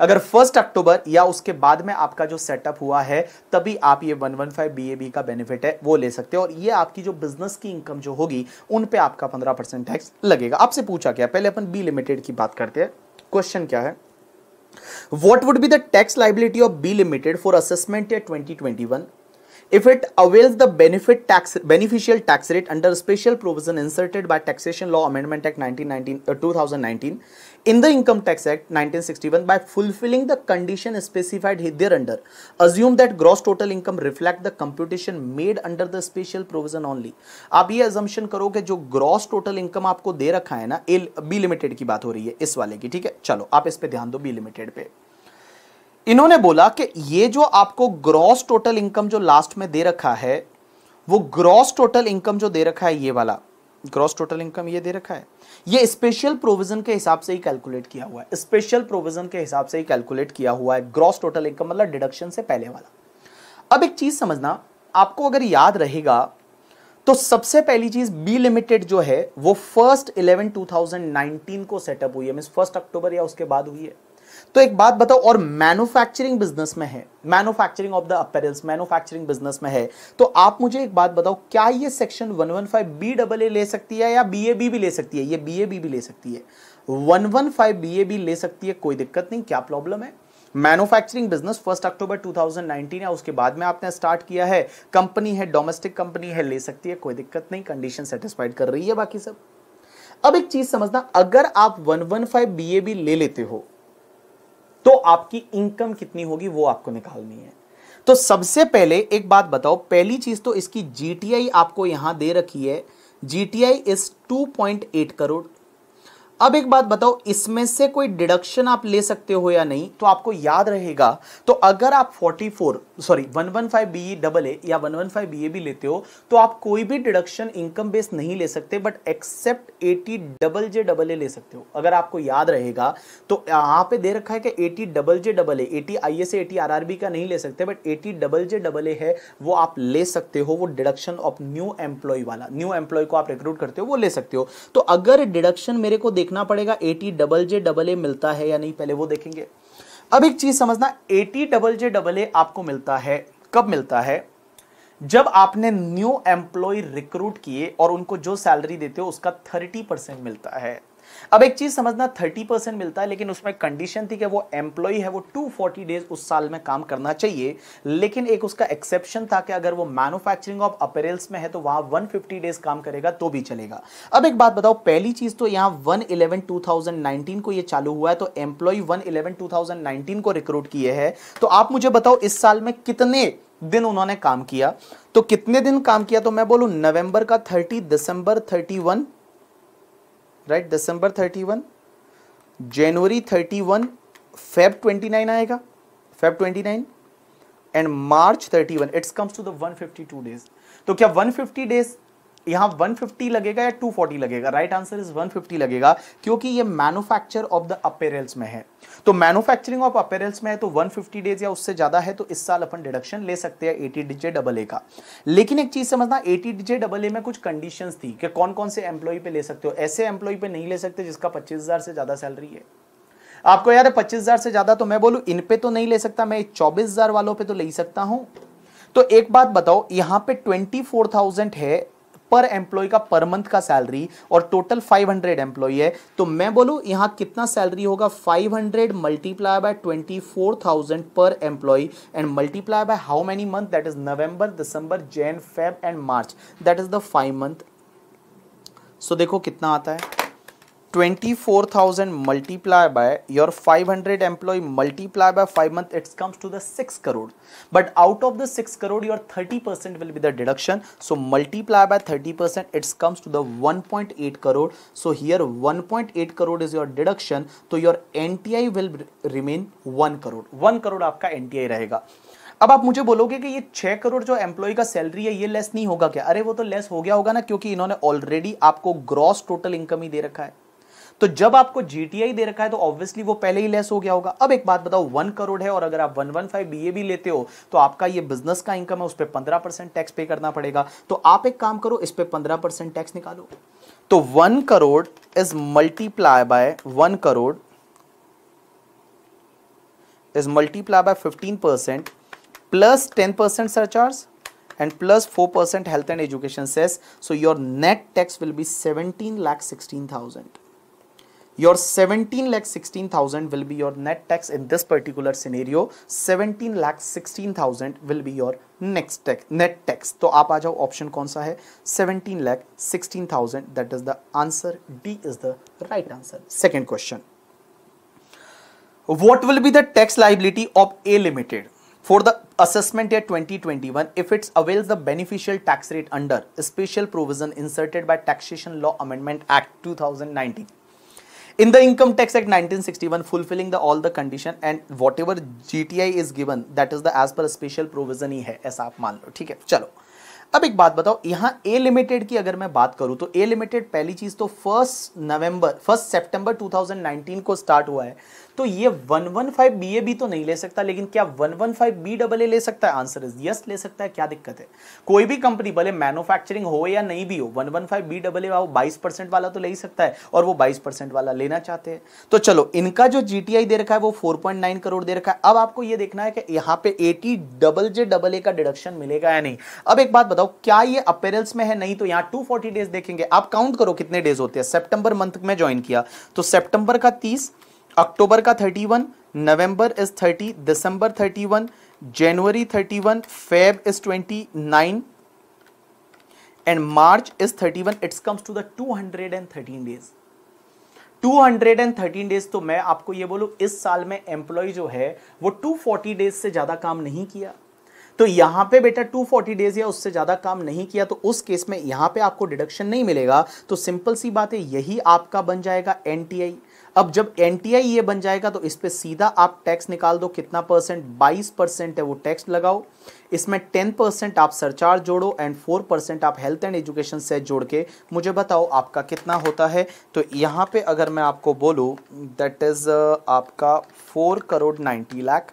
अगर फर्स्ट अक्टूबर या उसके बाद में आपका जो सेटअप हुआ है तभी आप ये one one five B A B का बेनिफिट है वो ले सकते हैं और ये आपकी जो बिजनेस की इनकम जो होगी उन पर आपका पंद्रह परसेंट टैक्स लगेगा आपसे पूछा गया पहले अपन बी लिमिटेड की बात करते हैं क्वेश्चन क्या है what would be the tax liability of B limited for assessment A twenty twenty one if it avails the benefit tax beneficial tax rate under special provision inserted by taxation law amendment act nineteen two thousand nineteen in the Income Tax Act 1961 by fulfilling the condition specified hereunder. Assume that gross total income reflect the computation made under the special provision only. आप ये assumption करो कि जो gross total income आपको दे रखा है ना A, B limited की बात हो रही है इस वाले की ठीक है चलो आप इस पे ध्यान दो B limited पे इन्होंने बोला कि ये जो आपको ग्रॉस टोटल इनकम जो लास्ट में दे रखा है वो ग्रॉस टोटल इनकम जो दे रखा है ये वाला ग्रॉस टोटल इनकम ये दे रखा है ये स्पेशल प्रोविजन के हिसाब से ही कैलकुलेट किया हुआ है स्पेशल प्रोविजन के हिसाब से ही कैलकुलेट किया हुआ है ग्रॉस टोटल इनकम मतलब डिडक्शन से पहले वाला अब एक चीज समझना आपको अगर याद रहेगा तो सबसे पहली चीज बी लिमिटेड जो है वो first eleven two thousand nineteen को सेटअप हुई है मीन फर्स्ट अक्टूबर या उसके बाद हुई है तो एक बात बताओ और मैन्युफैक्चरिंग बिजनेस में है manufacturing of the apparels manufacturing business में है तो आप मुझे एक बात बताओ क्या ये सेक्शन 115 बी डबल ए ले सकती है या बी ए बी भी ले सकती है ये बी ए बी भी ले सकती है 115 बी ए बी ले सकती है कोई दिक्कत नहीं क्या प्रॉब्लम है मैन्युफैक्चरिंग बिजनेस फर्स्ट अक्टूबर 2019 है उसके बाद में आपने स्टार्ट किया है कंपनी है डोमेस्टिक कंपनी है ले सकती है कोई दिक्कत नहीं कंडीशन सेटिस्फाइड कर रही है बाकी सब अब एक चीज समझना अगर आप 115 बी ले लेते हो तो आपकी इनकम कितनी होगी वो आपको निकालनी है तो सबसे पहले एक बात बताओ पहली चीज तो इसकी जीटीआई आपको यहां दे रखी है जीटीआई इज 2.8 करोड़ अब एक बात बताओ इसमें से कोई डिडक्शन आप ले सकते हो या नहीं तो आपको याद रहेगा तो अगर आप 44 sorry 115 one five B double A या 115 वन फाइव बी ए भी लेते हो तो आप कोई भी डिडक्शन इनकम बेस नहीं ले सकते but except 80 double J double A ले सकते हो अगर आपको याद रहेगा तो यहाँ पे दे रखा है कि eighty double J double A eighty I S eighty R R B का नहीं ले सकते but eighty double J double A है वो आप ले सकते हो वो डिडक्शन ऑफ न्यू एम्प्लॉय वाला न्यू एम्प्लॉय को आप रिक्रूट करते हो वो ले सकते हो तो अगर डिडक्शन मेरे को देख देखना पड़ेगा eighty double J double A मिलता है या नहीं पहले वो देखेंगे अब एक चीज समझना eighty double J double A आपको मिलता है कब मिलता है जब आपने न्यू एम्प्लॉय रिक्रूट किए और उनको जो सैलरी देते हो उसका थर्टी परसेंट मिलता है अब एक चीज समझना थर्टी परसेंट मिलता है लेकिन उसमें कंडीशन थी कि वो एम्प्लॉय है वो टू फोर्टी डेज उस साल में काम करना चाहिए लेकिन एक उसका एक्सेप्शन था कि अगर वो मैन्युफैक्चरिंग ऑफ अपेरल्स में है तो वहां फिफ्टी डेज काम करेगा तो भी चलेगा अब एक बात बताओ पहली चीज तो यहाँ one eleven two thousand nineteen को ये चालू हुआ है तो employee one eleven two thousand nineteen को रिक्रूट किए है तो आप मुझे बताओ इस साल में कितने दिन उन्होंने काम किया तो कितने दिन काम किया तो मैं बोलूं नवंबर का 30 December 31 right December thirty one January thirty one Feb twenty nine आएगा Feb twenty nine and March thirty one it's comes to the one fifty two days तो क्या वन फिफ्टी डेज यहां 150 लगेगा या 240 लगेगा राइट आंसर इज 150 लगेगा क्योंकि ये मैन्युफैक्चर ऑफ द अपेरेल्स में है तो मैन्युफैक्चरिंग ऑफ अपेरेल्स में है तो 150 डेज या उससे ज्यादा है तो इस साल अपन डिडक्शन ले सकते हैं एटी डीजे डबल ए का लेकिन एक चीज समझना एटी डीजे डबल ए में कुछ कंडीशन थी कि कौन कौन से एम्प्लॉय पे ले सकते हो ऐसे एम्प्लॉय पे नहीं ले सकते जिसका पच्चीस से ज्यादा सैलरी है आपको यार पच्चीस हजार से ज्यादा तो मैं बोलू इन पे तो नहीं ले सकता मैं चौबीस हजार वालों पे तो ले सकता हूं तो एक बात बताओ यहां पे ट्वेंटी फोर थाउजेंड है पर एम्प्लॉय का पर मंथ का सैलरी और टोटल 500 एम्प्लॉय है तो मैं बोलू यहां कितना सैलरी होगा 500 hundred multiply by twenty per employee and multiply by how many month that is November December Jan Feb and March that is the five month so देखो कितना आता है 24,000 multiply by your 500 employee multiply by 5 month it comes to the 6 crore but out of the 6 crore your 30% will be the deduction so multiply by 30% it comes to the 1.8 crore so here 1.8 crore is your deduction so your NTI will remain 1 crore 1 crore आपका NTI रहेगा अब आप मुझे बोलोगे कि ये छह करोड़ जो एम्प्लॉय का सैलरी है ये लेस नहीं होगा क्या अरे वो तो लेस हो गया होगा ना क्योंकि इन्होंने ऑलरेडी आपको ग्रॉस टोटल इनकम ही दे रखा है तो जब आपको जीटीआई दे रखा है तो ऑब्वियसली वो पहले ही लेस हो गया होगा अब एक बात बताओ वन करोड़ है और अगर आप one one five B A भी लेते हो तो आपका ये बिजनेस का इनकम है उस पर पंद्रह परसेंट टैक्स पे करना पड़ेगा तो आप एक काम करो इस पर पंद्रह परसेंट टैक्स निकालो तो one crore is multiply by one crore percent plus ten percent surcharge and plus four percent health and education cess so your net tax will be seventeen lakh sixteen thousand your 17 lakh 16000 will be your net tax in this particular scenario 17 lakh 16000 will be your next tax net tax तो आप आ जाओ option कौन सा है 17 lakh 16000 that is the answer D is the right answer second question what will be the tax liability of A limited for the assessment year 2021 if it avails the beneficial tax rate under special provision inserted by taxation law amendment act 2019 in the income tax act 1961 fulfilling the all the condition and whatever gti is given that is the as per special provision ही है ऐसा आप मान लो ठीक है चलो अब एक बात बताओ यहाँ ए लिमिटेड की अगर मैं बात करूँ तो ए लिमिटेड पहली चीज़ तो फर्स्ट नवंबर फर्स्ट सितंबर 2019 को स्टार्ट हुआ है तो ये one one five B A भी तो नहीं ले सकता लेकिन क्या one one five B double A ले सकता है आंसर इज यस ले सकता है क्या दिक्कत है कोई भी कंपनी भले मैनुफैक्चरिंग हो या नहीं भी हो one one five B double A बाईस परसेंट वाला तो ले ही सकता है और वो बाईस परसेंट वाला लेना चाहते हैं तो चलो इनका जो जीटीआई दे रखा है वो फोर पॉइंट नाइन करोड़ दे रखा है अब आपको ये देखना है कि यहाँ पे eighty double J double A का डिडक्शन मिलेगा या नहीं अब एक बात बताओ क्या ये अपेरल्स में है नहीं तो यहाँ टू फोर्टी डेज देखेंगे आप काउंट करो कितने डेज होते हैं सेप्टेंबर मंथ में ज्वाइन किया तो सेप्टेंबर का तीस अक्टूबर का 31 November is 30 December 31 January 31 Feb is 29 and March is 31 it's comes to the 213 days 213 days तो मैं आपको ये बोलूँ इस साल में एम्प्लॉय जो है वो 240 डेज से ज़्यादा काम नहीं किया तो यहां पे बेटा 240 डेज या उससे ज़्यादा काम नहीं किया तो उस केस में यहां पे आपको डिडक्शन नहीं मिलेगा तो सिंपल सी बात है यही आपका बन जाएगा एन अब जब एन ये बन जाएगा तो इस पर सीधा आप टैक्स निकाल दो कितना परसेंट बाईस परसेंट है वो टैक्स लगाओ इसमें टेन परसेंट आप सरचार्ज जोड़ो एंड फोर परसेंट आप हेल्थ एंड एजुकेशन से जोड़ के मुझे बताओ आपका कितना होता है तो यहाँ पे अगर मैं आपको बोलूँ दैट इज़ आपका four crore ninety lakh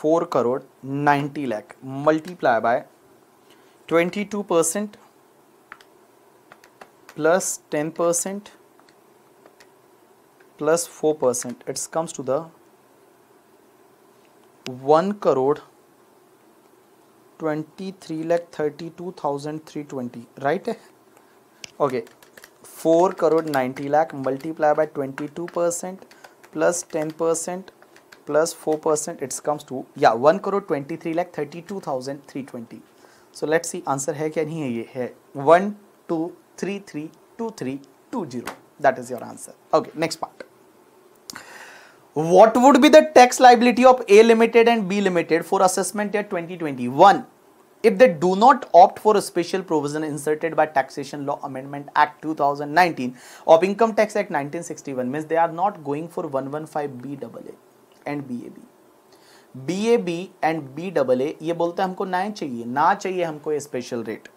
four crore ninety lakh multiply by twenty two percent plus ten percent plus 4 percent it comes to the 1 crore 23 lakh 32320 right okay 4 crore 90 lakh multiply by 22 percent plus 10 percent plus 4 percent it comes to yeah 1 crore 23 lakh 32320 so let's see answer है क्या नहीं है ये है 1 2 3 3 2 3 2 0 That is your answer. Okay, next part. What would be the tax liability of A Limited and B Limited for assessment year 2021 if they do not opt for a special provision inserted by Taxation Law Amendment Act 2019 of Income Tax Act 1961 means they are not going for 115BAA and BAB. BAB and BAA ये बोलते हैं हमको ना चाहिए ना चाहिए हमको ये special rate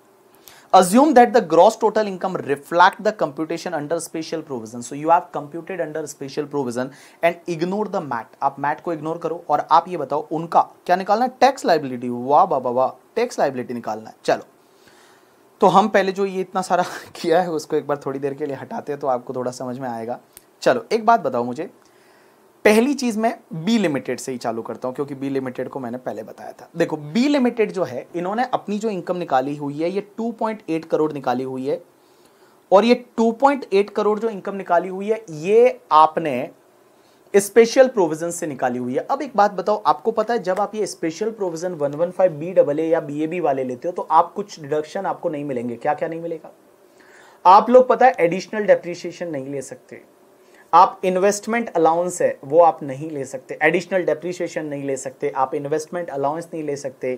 assume that the gross total income reflect the computation under special provision so you have computed under special provision and ignore the mat आप mat को ignore करो और आप ये बताओ उनका क्या निकालना है टैक्स लाइबिलिटी वाह बाबा वाह tax liability निकालना है चलो तो हम पहले जो ये इतना सारा किया है उसको एक बार थोड़ी देर के लिए हटाते हैं तो आपको थोड़ा समझ में आएगा चलो एक बात बताओ मुझे पहली चीज़ मैं बी लिमिटेड से ही चालू करता हूँ क्योंकि बी लिमिटेड को मैंने पहले बताया था देखो बी लिमिटेड जो है इन्होंने अपनी जो इनकम निकाली हुई है ये 2.8 करोड़ निकाली हुई है और ये 2.8 करोड़ जो इनकम निकाली हुई है ये आपने स्पेशल प्रोविजन से निकाली हुई है अब एक बात बताओ आपको पता है जब आप ये special provision 115 B double A या बी ए बी वाले लेते हो तो आप कुछ डिडक्शन आपको नहीं मिलेंगे क्या क्या नहीं मिलेगा आप लोग पता है एडिशनल डेप्रिसिएशन नहीं ले सकते आप इन्वेस्टमेंट अलाउंस है वो आप नहीं ले सकते एडिशनल डेप्रिसिएशन नहीं ले सकते आप इन्वेस्टमेंट अलाउंस नहीं ले सकते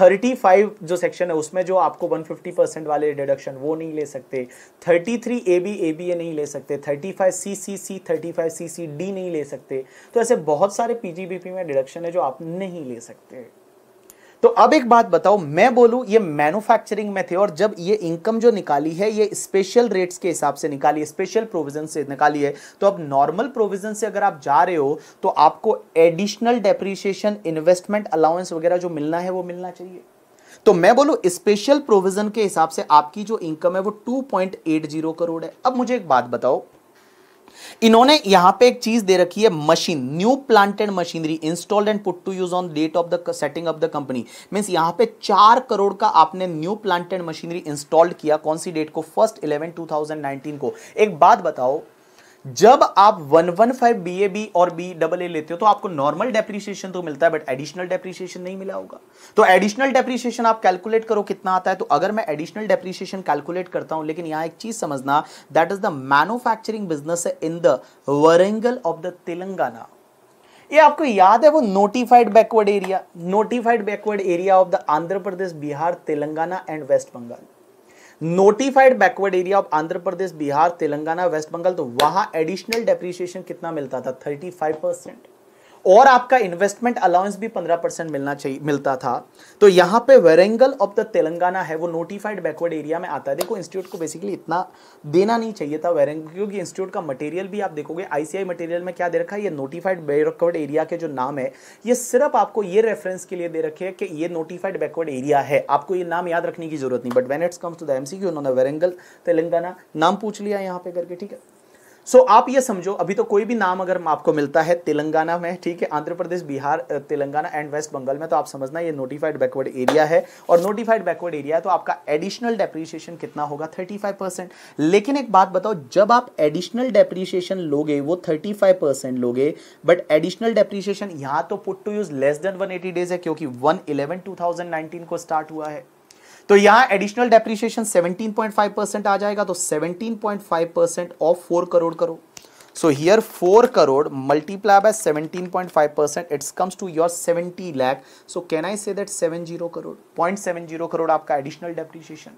35 जो सेक्शन है उसमें जो आपको 150 परसेंट वाले डिडक्शन वो नहीं ले सकते 33 ए बी ए बी ए नहीं ले सकते 35 C C C thirty five C C D नहीं ले सकते तो ऐसे बहुत सारे पी जी बी पी में डिडक्शन है जो आप नहीं ले सकते तो अब एक बात बताओ मैं बोलूं ये मैन्युफैक्चरिंग में थे और जब ये इनकम जो निकाली है ये स्पेशल रेट्स के हिसाब से निकाली है स्पेशल प्रोविजन से निकाली है तो अब नॉर्मल प्रोविजन से अगर आप जा रहे हो तो आपको एडिशनल डेप्रिशिएशन इन्वेस्टमेंट अलाउंस वगैरह जो मिलना है वो मिलना चाहिए तो मैं बोलूं स्पेशल प्रोविजन के हिसाब से आपकी जो इनकम है वो टू करोड़ है अब मुझे एक बात बताओ इन्होंने यहां पे एक चीज दे रखी है machine new planted machinery installed and put to use on date of the setting of the company means यहां पे चार करोड़ का आपने न्यू प्लांटेड मशीनरी इंस्टॉल्ड किया कौन सी डेट को फर्स्ट इलेवन टू को एक बात बताओ जब आप 115 वन और बी डबल ए लेते हो तो आपको नॉर्मल डेप्रिसिएशन तो मिलता है बट एडिशनल डेप्रिसिएशन नहीं मिला होगा तो एडिशनल डेप्रिसिएशन आप कैलकुलेट करो कितना आता है तो अगर मैं एडिशनल डेप्रिसिएशन कैलकुलेट करता हूं लेकिन यहां एक चीज समझना that is the manufacturing business in the Warangal of the Telangana ये आपको याद है वो notified backward area notified backward area of the Andhra Pradesh Bihar Telangana and West Bengal notified backward area of Andhra Pradesh Bihar Telangana West Bengal तो वहां एडिशनल डेप्रिसिएशन कितना मिलता था थर्टी फाइव परसेंट और आपका इन्वेस्टमेंट अलाउंस भी पंद्रह परसेंट मिलना चाहिए मिलता था तो यहाँ पे वेरेंगल ऑफ द तेलंगाना है वो नोटिफाइड बैकवर्ड एरिया में आता है देखो इंस्टीट्यूट को बेसिकली इतना देना नहीं चाहिए था वेरेंगल क्योंकि इंस्टीट्यूट का मटेरियल भी आप देखोगे आईसीआई मटेरियल में क्या दे रखा है ये नोटिफाइड बैकवर्ड एरिया के जो नाम है ये सिर्फ आपको ये रेफरेंस के लिए दे रखे है कि ये नोटिफाइड बैकवर्ड एरिया है आपको ये नाम याद रखने की जरूरत नहीं but when it's comes to the MCQ उन्होंने वेरेंगल तेलंगाना नाम पूछ लिया यहाँ पे करके ठीक है सो so, आप ये समझो अभी तो कोई भी नाम अगर आपको मिलता है तेलंगाना में ठीक है आंध्र प्रदेश बिहार तेलंगाना एंड वेस्ट बंगाल में तो आप समझना ये नोटिफाइड बैकवर्ड एरिया है और नोटिफाइड बैकवर्ड एरिया है तो आपका एडिशनल डेप्रीशिएशन कितना होगा 35 परसेंट लेकिन एक बात बताओ जब आप एडिशनल डेप्रीशिएशन लोगे वो थर्टी परसेंट लोगे बट एडिशनल डेप्रीशिएशन यहाँ तो put to use less than one days है क्योंकि वन इलेवन को स्टार्ट हुआ है तो यहां एडिशनल डेप्रिसिएशन 17.5 परसेंट आ जाएगा तो 17.5 परसेंट ऑफ फोर करोड़ करो so here four crore multiply by 17.5 percent it's comes to your 70 lakh so can I say that 70 crore 0.70 crore आपका एडिशनल डेप्रीशिएशन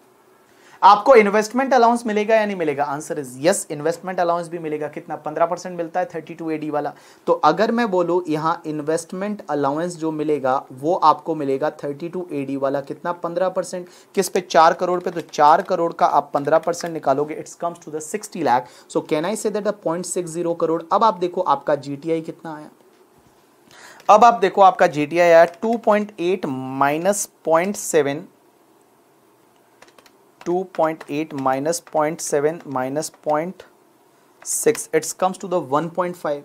आपको इन्वेस्टमेंट अलाउंस मिलेगा या नहीं मिलेगा answer is yes investment allowance भी मिलेगा कितना पंद्रह परसेंट मिलता है थर्टी टू एडी वाला तो अगर मैं बोलूँ यहाँ इन्वेस्टमेंट अलाउंस जो मिलेगा वो आपको मिलेगा थर्टी टू एडी वाला कितना पंद्रह परसेंट किस पे चार करोड़ पे तो चार करोड़ का आप पंद्रह परसेंट निकालोगे it's comes to the sixty lakh so can I say that the point six zero crore अब आप देखो आपका जी कितना आया अब आप देखो आपका जी आया two point eight minus point seven 2.8 minus 0.7 minus 0.6 it comes to the 1.5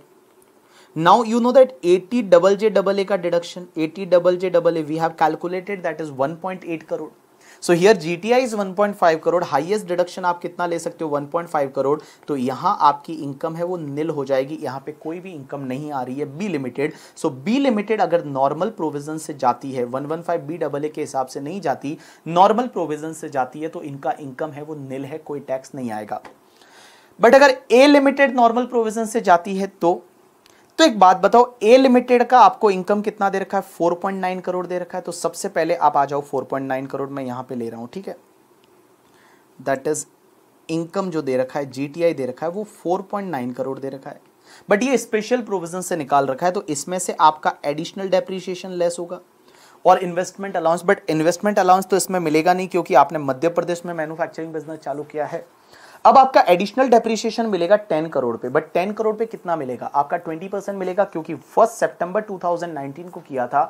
now you know that 80 double j double a ka deduction 80 double j double a we have calculated that is 1.8 crore so here G T I is one point five crore highest deduction आप कितना ले सकते हो one point five crore तो यहाँ आपकी income है वो निल हो जाएगी यहाँ पे कोई भी इनकम नहीं आ रही है B limited so B limited अगर नॉर्मल प्रोविजन से जाती है one one five B double A के हिसाब से नहीं जाती नॉर्मल प्रोविजन से जाती है तो इनका इनकम है वो निल है कोई टैक्स नहीं आएगा बट अगर ए लिमिटेड नॉर्मल प्रोविजन से जाती है तो तो एक बात बताओ ए लिमिटेड का आपको इनकम कितना दे रखा है 4.9 करोड़ दे रखा है तो सबसे पहले आप आ जाओ 4.9 करोड़ मैं यहां पे ले रहा हूं ठीक है दैट इज इनकम जो दे रखा है जीटीआई दे रखा है वो 4.9 करोड़ दे रखा है बट ये स्पेशल प्रोविजन से निकाल रखा है तो इसमें से आपका एडिशनल डेप्रिशिएशन लेस होगा और investment allowance but investment allowance तो इसमें मिलेगा नहीं क्योंकि आपने मध्य प्रदेश में मैन्युफैक्चरिंग बिजनेस चालू किया है अब आपका एडिशनल डेप्रिसिएशन मिलेगा टेन करोड़ पे बट टेन करोड़ पे कितना मिलेगा आपका ट्वेंटी परसेंट मिलेगा क्योंकि फर्स्ट सितंबर 2019 को किया था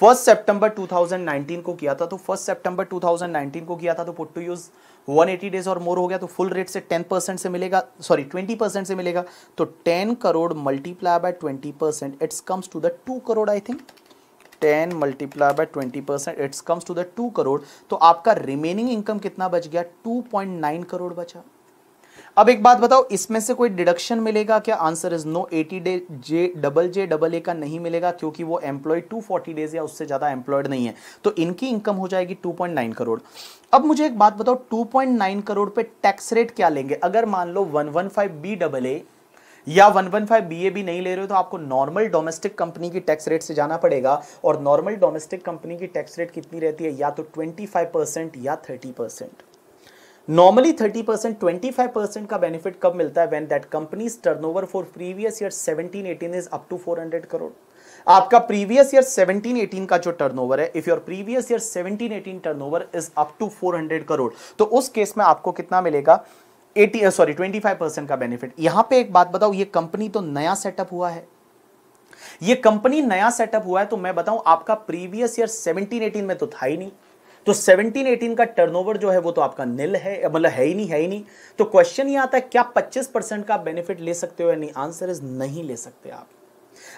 फर्स्ट सितंबर 2019 को किया था तो फर्स्ट सितंबर 2019 को किया था तो पुट टू यूज 180 डेज और मोर हो गया तो फुल रेट से 10 परसेंट से मिलेगा सॉरी 20 परसेंट से मिलेगा तो 10 crore multiply by 20 percent it's comes to the 2 crore I think 10 multiply by 20 percent it's comes to the 2 crore तो आपका रिमेनिंग इनकम कितना बच गया 2.9 करोड़ बचा अब एक बात बताओ इसमें से कोई डिडक्शन मिलेगा क्या answer is no A T day J double J double A का नहीं मिलेगा क्योंकि वो एम्प्लॉयड टू फोर्टी डेज या उससे ज़्यादा एम्प्लॉयड नहीं है तो इनकी इनकम हो जाएगी टू पॉइंट नाइन करोड़ अब मुझे एक बात बताओ टू पॉइंट नाइन करोड़ पे टैक्स रेट क्या लेंगे अगर मान लो one one five B double A या 115 ए भी नहीं ले रहे हो तो आपको नॉर्मल डोमेस्टिक कंपनी की टैक्स रेट से जाना पड़ेगा और नॉर्मल डोमेस्टिक कंपनी की टैक्स रेट कितनी रहती है या तो 25 परसेंट या 30 percent normally thirty percent twenty five percent का बेनिफिट कब मिलता है when that companies turn over for previous year seventeen eighteen is up to four hundred crore आपका प्रीवियस ईयर सेवनटीन एटीन का जो टर्न ओवर है if your previous year seventeen eighteen turn over is up to four hundred crore तो उस case में आपको कितना मिलेगा eighty sorry twenty five percent का बेनिफिट यहां पे एक बात बताओ ये कंपनी तो नया सेटअप हुआ है ये कंपनी नया सेटअप हुआ है तो मैं बताऊं आपका प्रीवियस ईयर सेवनटीन एटीन में तो था ही नहीं तो 17 18 का टर्नओवर जो है वो तो आपका निल है मतलब है ही नहीं है ही नहीं तो क्वेश्चन ये आता है क्या 25 परसेंट का बेनिफिट ले सकते हो यानी आंसर इज नहीं ले सकते आप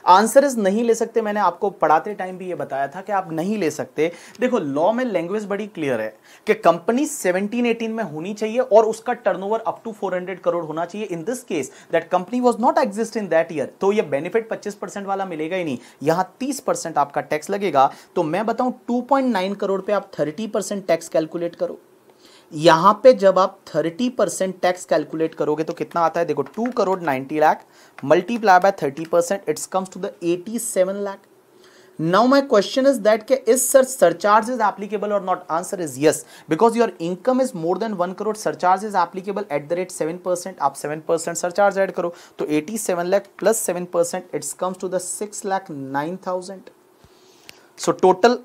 आंसर इज नहीं ले सकते मैंने आपको पढ़ाते टाइम भी ये बताया था कि आप नहीं ले सकते देखो लॉ में लैंग्वेज बड़ी क्लियर है कि कंपनी 17 18 में होनी चाहिए और उसका टर्नओवर अप टू 400 करोड़ होना चाहिए in this case that company was not exist in that year तो ये बेनिफिट 25 परसेंट वाला मिलेगा ही नहीं यहां 30 परसेंट आपका टैक्स लगेगा तो मैं बताऊं 2.9 करोड़ पे आप 30 परसेंट टैक्स कैलकुलेट करो यहाँ पे जब आप थर्टी परसेंट टैक्स कैलकुलेट करोगे तो कितना आता है देखो two crore 90 lakh multiply by 30 percent it's comes to the 87 lakh now my question is that के इस सर सरचार्ज इज एप्लीकेबल और not answer is yes because your income is more than one crore surcharge is applicable at the rate seven percent आप seven percent surcharge add करो तो eighty seven lakh plus seven percent it's comes to the six lakh nine thousand so total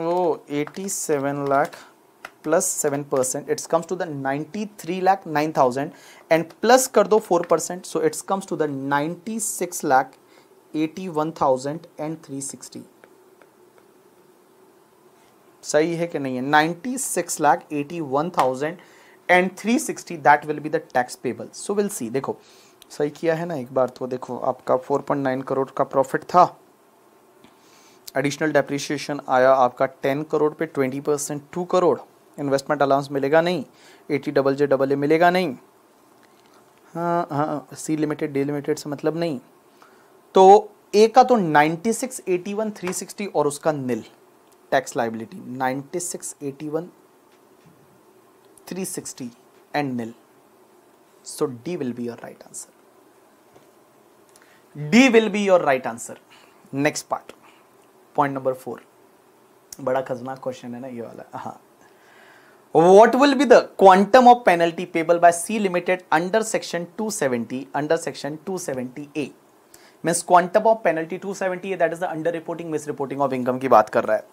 oh eighty seven lakh plus seven percent it's comes to the ninety three lakh nine thousand and plus कर दो four percent so it's comes to the ninety six lakh eighty one thousand and three sixty सही है कि नहीं है ninety six lakh eighty one thousand and three sixty that will be the tax payable so will see देखो सही किया है ना एक बार तो देखो आपका फोर पॉइंट नाइन करोड़ का प्रॉफिट था एडिशनल डेप्रिसिएशन आया आपका टेन करोड़ पे twenty percent two crore investment allowance मिलेगा नहीं A T double J double A मिलेगा नहीं हाँ हाँ सी लिमिटेड डी लिमिटेड से मतलब नहीं तो ए का तो 96, 81, 360 और उसका nil tax liability 96, 81, 360 and nil. So D will be your right answer D will be your right answer. Next part. Point number four बड़ा खतरनाक क्वेश्चन है ना ये वाला हाँ what will be the quantum of penalty payable by C limited under section 270 under section 270A means quantum of penalty 270A that is the under reporting misreporting of income की बात कर रहा है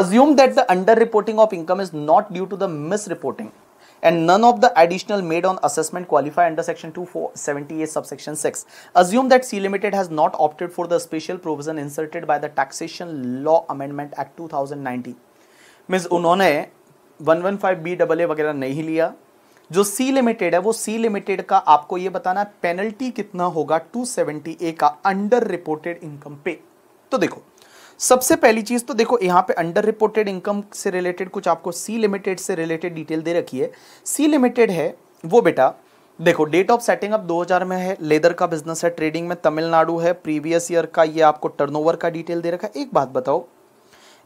assume that the under reporting of income is not due to the misreporting and none of the additional made on assessment qualify under section 278 subsection 6 assume that c limited has not opted for the special provision inserted by the taxation law amendment act 2019 means उन्होंने one one five B double A वगैरह नहीं लिया जो सी limited है वो सी limited का आपको ये बताना है पेनल्टी कितना होगा 270 ए का अंडर रिपोर्टेड इनकम पे तो देखो सबसे पहली चीज तो देखो यहां पे अंडर रिपोर्टेड इनकम से रिलेटेड कुछ आपको सी लिमिटेड से रिलेटेड डिटेल दे रखी है सी लिमिटेड है वो बेटा देखो डेट ऑफ सेटिंग अप 2000 में है लेदर का बिजनेस है ट्रेडिंग में तमिलनाडु है प्रीवियस ईयर का ये आपको टर्नओवर का डिटेल दे रखा है एक बात बताओ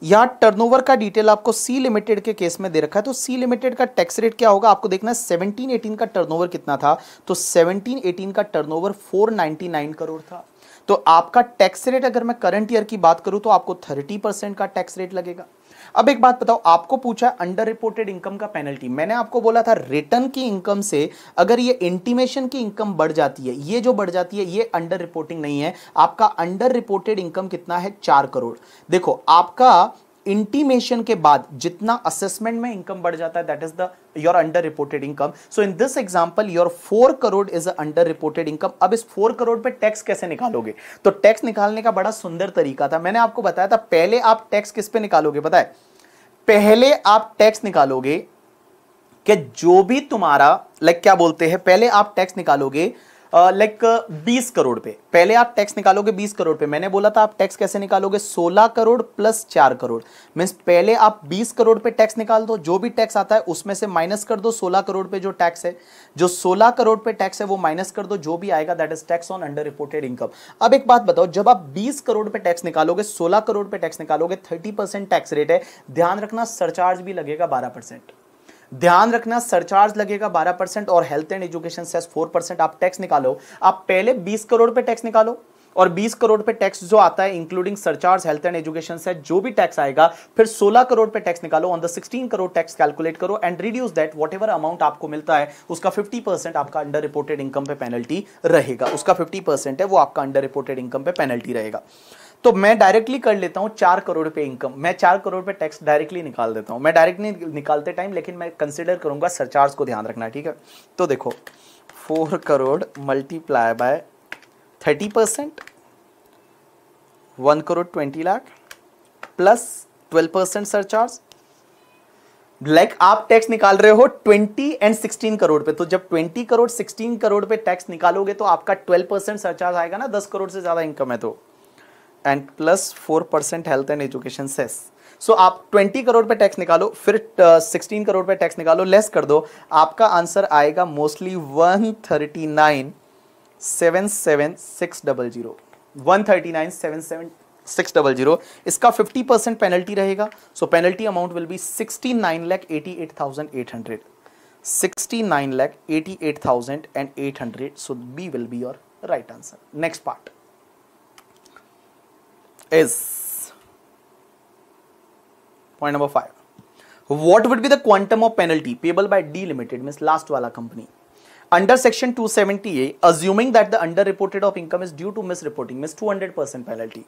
यहाँ टर्नओवर का डिटेल आपको सी लिमिटेड के केस में दे रखा है तो सी लिमिटेड का टैक्स रेट क्या होगा आपको देखना है सेवनटीन एटीन का टर्नओवर कितना था तो सेवनटीन एटीन का टर्नओवर नाइन करोड़ था तो आपका टैक्स रेट अगर मैं करंट ईयर की बात करूं तो आपको थर्टी परसेंट का टैक्स रेट लगेगा अब एक बात बताओ आपको पूछा अंडर रिपोर्टेड इनकम का पेनल्टी मैंने आपको बोला था रिटर्न की इनकम से अगर ये इंटीमेशन की इनकम बढ़ जाती है ये जो बढ़ जाती है ये अंडर रिपोर्टिंग नहीं है आपका अंडर रिपोर्टेड इनकम कितना है चार करोड़ देखो आपका इंटीमेशन के बाद जितना असेसमेंट में इनकम बढ़ जाता है that is the your under reported income so in this example your four crore is under reported income अब इस फोर करोड़ पे टैक्स कैसे निकालोगे तो टैक्स निकालने का बड़ा सुंदर तरीका था मैंने आपको बताया था पहले आप टैक्स किस पे निकालोगे बताए पहले आप टैक्स निकालोगे कि जो भी तुम्हारा लाइक क्या बोलते हैं पहले आप टैक्स निकालोगे लाइक बीस करोड़ पे पहले आप टैक्स निकालोगे बीस करोड़ पे मैंने बोला था आप टैक्स कैसे निकालोगे सोलह करोड़ प्लस चार करोड़ मीन्स पहले आप बीस करोड़ पे टैक्स निकाल दो जो भी टैक्स आता है उसमें से माइनस कर दो सोलह करोड़ पे जो टैक्स है जो सोलह करोड़ पे टैक्स है वो माइनस कर दो जो भी आएगा that is tax on under reported income अब एक बात बताओ जब आप बीस करोड़ पे टैक्स निकालोगे सोलह करोड़ पे टैक्स निकालोगे थर्टी टैक्स रेट है ध्यान रखना सरचार्ज भी लगेगा बारह ध्यान रखना सरचार्ज लगेगा 12 परसेंट और health and education cess 4 percent आप टैक्स निकालो आप पहले 20 करोड़ पे टैक्स निकालो और 20 करोड़ पे टैक्स जो आता है including surcharge health and education से जो भी टैक्स आएगा फिर 16 करोड़ पे टैक्स निकालो on the 16 crore tax calculate करो and reduce that what amount आपको मिलता है उसका 50 परसेंट आपका अंडर रिपोर्टेड इनकम पे पेनल्टी रहेगा उसका 50 परसेंट है वो आपका अंडर रिपोर्टेड इनकम पे पेनल्टी रहेगा तो मैं डायरेक्टली कर लेता हूँ चार करोड़ पे इनकम मैं चार करोड़ पे टैक्स डायरेक्टली निकाल देता हूँ मैं डायरेक्टली निकालते टाइम लेकिन मैं कंसिडर करूंगा सरचार्ज को ध्यान रखना ठीक है तो देखो four crore multiply by thirty percent one crore twenty lakh plus twelve percent surcharge like like आप टैक्स निकाल रहे हो ट्वेंटी एंड सिक्सटीन करोड़ पे तो जब ट्वेंटी करोड़ सिक्सटीन करोड़ पे टैक्स निकालोगे तो आपका ट्वेल्व परसेंट सरचार्ज आएगा ना दस करोड़ से ज्यादा इनकम है तो and plus four percent health and education cess so आप ट्वेंटी करोड़ पे टैक्स निकालो फिर सिक्सटीन uh, करोड़ पे टैक्स निकालो लेस कर दो आपका आंसर आएगा mostly one thirty nine seven seven six double zero one thirty nine seven seven six double zero इसका फिफ्टी परसेंट पेनल्टी रहेगा so penalty amount will be sixty nine lakh eighty eight thousand eight hundred sixty nine lakh eighty eight thousand and eight hundred so B will be your right answer next part is point number five. What would be the quantum of penalty payable by D Limited, means last wala company? Under section 270A, assuming that the underreported of income is due to misreporting, means 200% penalty.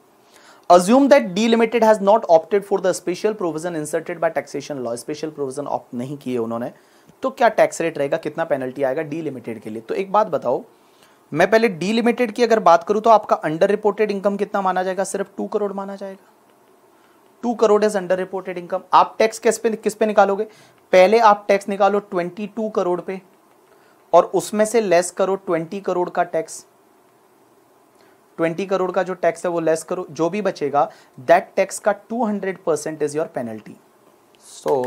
Assume that D Limited has not opted for the special provision inserted by taxation law, special provision opt नहीं किए उन्होंने तो क्या tax rate रहेगा कितना penalty आएगा D limited के लिए तो एक बात बताओ मैं पहले डीलिमिटेड की अगर बात करूं तो आपका अंडर रिपोर्टेड इनकम कितना माना जाएगा सिर्फ टू करोड़ माना जाएगा two crore is under reported income आप टैक्स किस पे किस पे निकालोगे पहले आप टैक्स निकालो ट्वेंटी टू करोड़ पे और उसमें से लेस करो ट्वेंटी करोड़ का टैक्स ट्वेंटी करोड़ का जो टैक्स है वो लेस करो जो भी बचेगा दैट टैक्स का two hundred percent is your penalty so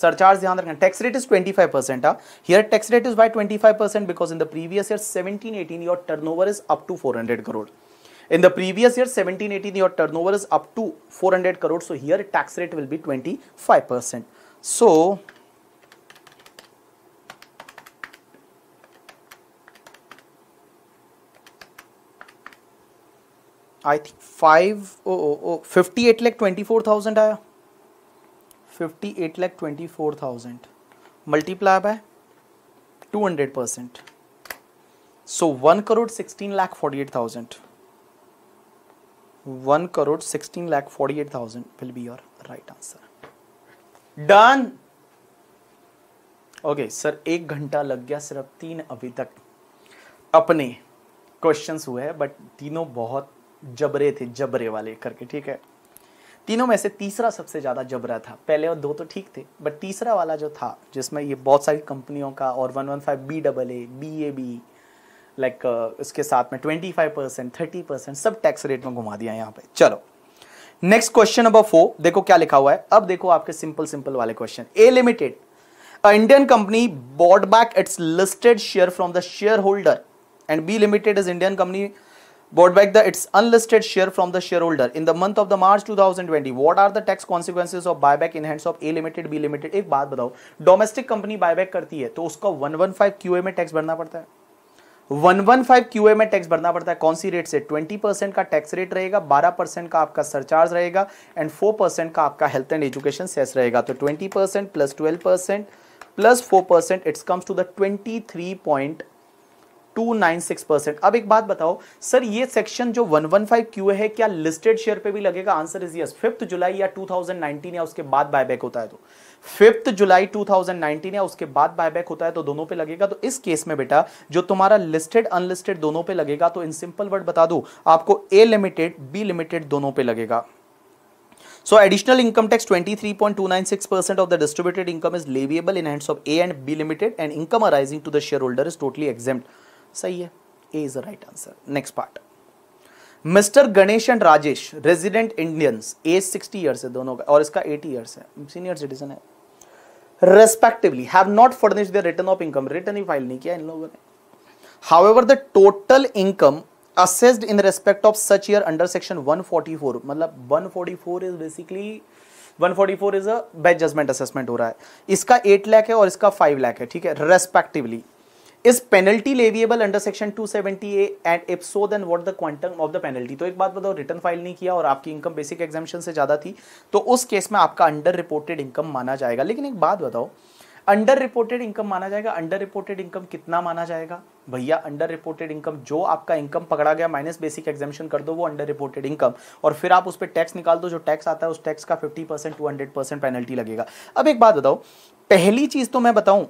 surcharge ध्यान रखना tax rate is 25 five percent here tax rate is by 25 five percent because in the previous year 17 18 your turnover is up to 400 crore in the previous year 17 18 your turnover is up to 400 crore so here tax rate will be 25 five percent so I think five O O fifty eight lakh twenty four thousand आया fifty eight lakh twenty four thousand multiply by two hundred percent so one crore sixteen lakh forty eight thousand one crore sixteen lakh forty eight thousand will be your right answer done okay sir एक घंटा लग गया सिर्फ तीन अभी तक अपने क्वेश्चंस हुए हैं बट तीनों बहुत जबरे थे जबरे वाले करके ठीक है तीनों में से तीसरा सबसे ज़्यादा जबरा था पहले और दो तो ठीक थे बट तीसरा वाला जो था जिसमें ये बहुत सारी कंपनियों का और one one five B double A B A B like इसके साथ में twenty five percent thirty percent सब टैक्स रेट में घुमा दिया यहाँ पे चलो नेक्स्ट क्वेश्चन नंबर फोर देखो क्या लिखा हुआ है अब देखो आपके सिंपल सिंपल वाले question A limited Indian company bought back it's listed share from the share holder and B limited is Indian company bought back the its unlisted share from the shareholder in the month of the march 2020 what are the tax consequences of buyback in hands of a limited b limited एक बात बताओ domestic company buyback करती है तो उसको 115 QA में tax भरना पड़ता है 115 क्यूए में टैक्स भरना पड़ता है कौन सी रेट से 20 परसेंट का टैक्स रेट रहेगा 12 परसेंट का आपका सरचार्ज रहेगा एंड 4 परसेंट का आपका हेल्थ एंड एजुकेशन सेस रहेगा तो 20 percent plus twelve percent plus four percent it's comes to the twenty three point 296 अब एक बात बताओ सर ये सेक्शन जो 115 क्यू है क्या लिस्टेड शेयर पे भी लगेगा answer is yes fifth July या 2019 या उसके बाद बायबैक होता है तो फिफ्थ जुलाई 2019 या उसके बाद बायबैक होता है तो दोनों पे लगेगा तो इस केस में बेटा जो तुम्हारा लिस्टेड अनलिस्टेड दोनों पे लगेगा तो इन सिंपल वर्ड बता दो आपको ए लिमिटेड बी लिमिटेड दोनों पे लगेगा so additional income tax 23.296% percent of the distributed income is leviable in hands of A and B limited and income arising to the share shareholder is totally exempt. सही है A is the right answer next part mister Ganesh and Rajesh resident Indians age sixty years है दोनों का और इसका eighty years है senior citizen है respectively have not furnish the return of income return ही फाइल नहीं किया इन लोगों ने however the total income assessed in respect of such year under section 144 मतलब 144 is basically 144 is a best judgment assessment हो रहा है इसका 8 लाख है और इसका 5 लाख है ठीक है respectively is penalty leviable under section two seventy A and if so then what the quantum of the penalty तो एक बात बताओ रिटर्न फाइल नहीं किया और आपकी इनकम बेसिक एग्जामेशन से ज़्यादा थी तो उस केस में आपका अंडर रिपोर्टेड इनकम माना जाएगा लेकिन एक बात बताओ अंडर रिपोर्टेड इनकम माना जाएगा अंडर रिपोर्टेड इनकम कितना माना जाएगा भैया अंडर रिपोर्टेड इनकम जो आपका इनकम पकड़ा गया माइनस बेसिक एग्जामेशन कर दो वो अंडर रिपोर्टेड इनकम और फिर आप उस पर टैक्स निकाल दो जो टैक्स आता है उस टैक्स का fifty percent to hundred percent penalty लगेगा अब एक बात बताओ पहली चीज़ तो मैं बताऊं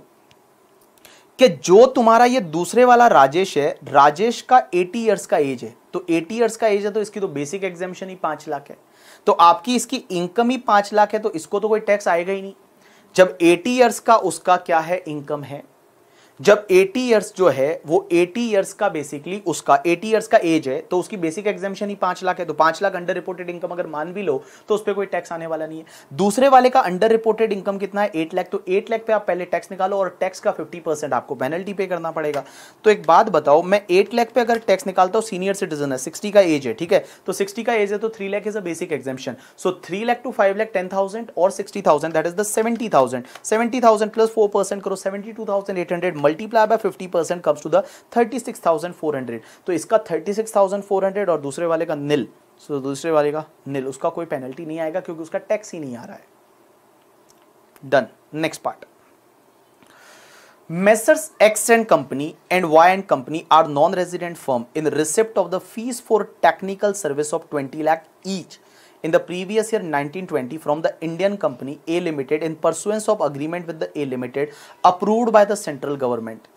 कि जो तुम्हारा ये दूसरे वाला राजेश है राजेश का 80 इयर्स का एज है तो 80 इयर्स का एज है तो इसकी तो बेसिक एग्जामेशन ही पांच लाख है तो आपकी इसकी इनकम ही पांच लाख है तो इसको तो कोई टैक्स आएगा ही नहीं जब 80 इयर्स का उसका क्या है इनकम है जब 80 इयर्स जो है वो 80 इयर्स का बेसिकली उसका 80 इयर्स का एज है तो उसकी बेसिक एग्जामेशन ही पांच लाख है तो पांच लाख अंडर रिपोर्टेड इनकम अगर मान भी लो तो उस पर कोई टैक्स आने वाला नहीं है दूसरे वाले का अंडर रिपोर्टेड इनकम कितना है एट लाख तो एट लाख पे आप पहले टैक्स निकालो और टैक्स का फिफ्टी परसेंट आपको पेनल्टी पे करना पड़ेगा तो एक बात बताओ मैं एट लाख पे अगर टैक्स निकालता हूँ सीनियर सिटीजन है सिक्सटी का एज है ठीक है तो सिक्सटी का एज है तो three lakh is a basic exemption so three lakh to five lakh ten thousand और sixty thousand that is the seventy thousand seventy thousand plus four percent करो seventy two thousand eight hundred multiply by fifty percent comes to the thirty six thousand four hundred तो इसका thirty six thousand four hundred और दूसरे वाले का निल सो so, दूसरे वाले का निल उसका कोई पेनल्टी नहीं आएगा क्योंकि उसका टैक्स ही नहीं आ रहा है done next part Messrs X and Company and Y and Company are non-resident firm in receipt of the fees for technical service of 20 lakh each in the previous year 1920 from the Indian company A Limited in pursuance of agreement with the A Limited approved by the central government.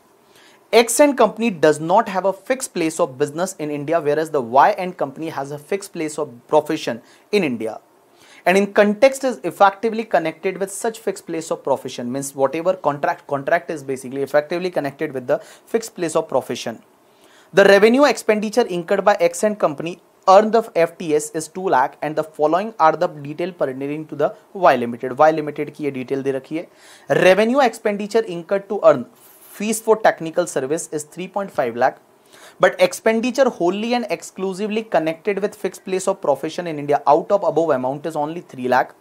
X and company does not have a fixed place of business in India whereas the Y and company has a fixed place of profession in India and in context is effectively connected with such fixed place of profession means whatever contract contract is basically effectively connected with the fixed place of profession the revenue expenditure incurred by X and company earned of FTS is 2 lakh and the following are the detail pertaining to the Y Limited. Y Limited की ये detail दे रखी है. Revenue expenditure incurred to earn fees for technical service is 3.5 lakh. But expenditure wholly and exclusively connected with fixed place of profession in India out of above amount is only 3 lakh.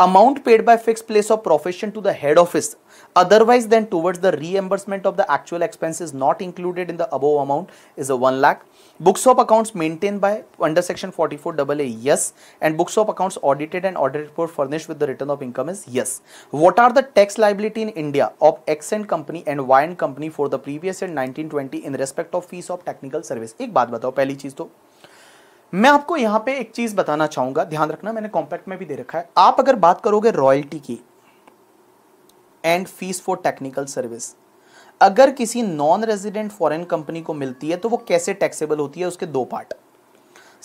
Amount paid by fix place of profession to the head office otherwise then towards the reimbursement of the actual expenses not included in the above amount is a one lakh books of accounts maintain by under section forty four double S and books of accounts audited and audit report furnish with the return of income is yes what are the tax liability in India of x and company and Y and company for the previous and nineteen twenty in respect of fees of technical service एक बात बताओ पहली चीज तो मैं आपको यहाँ पे एक चीज़ बताना चाहूंगा ध्यान रखना मैंने कॉम्पैक्ट में भी दे रखा है आप अगर बात करोगे रॉयल्टी की and fees for technical service अगर किसी नॉन रेजिडेंट फॉरेन कंपनी को मिलती है तो वो कैसे टैक्सेबल होती है उसके दो पार्ट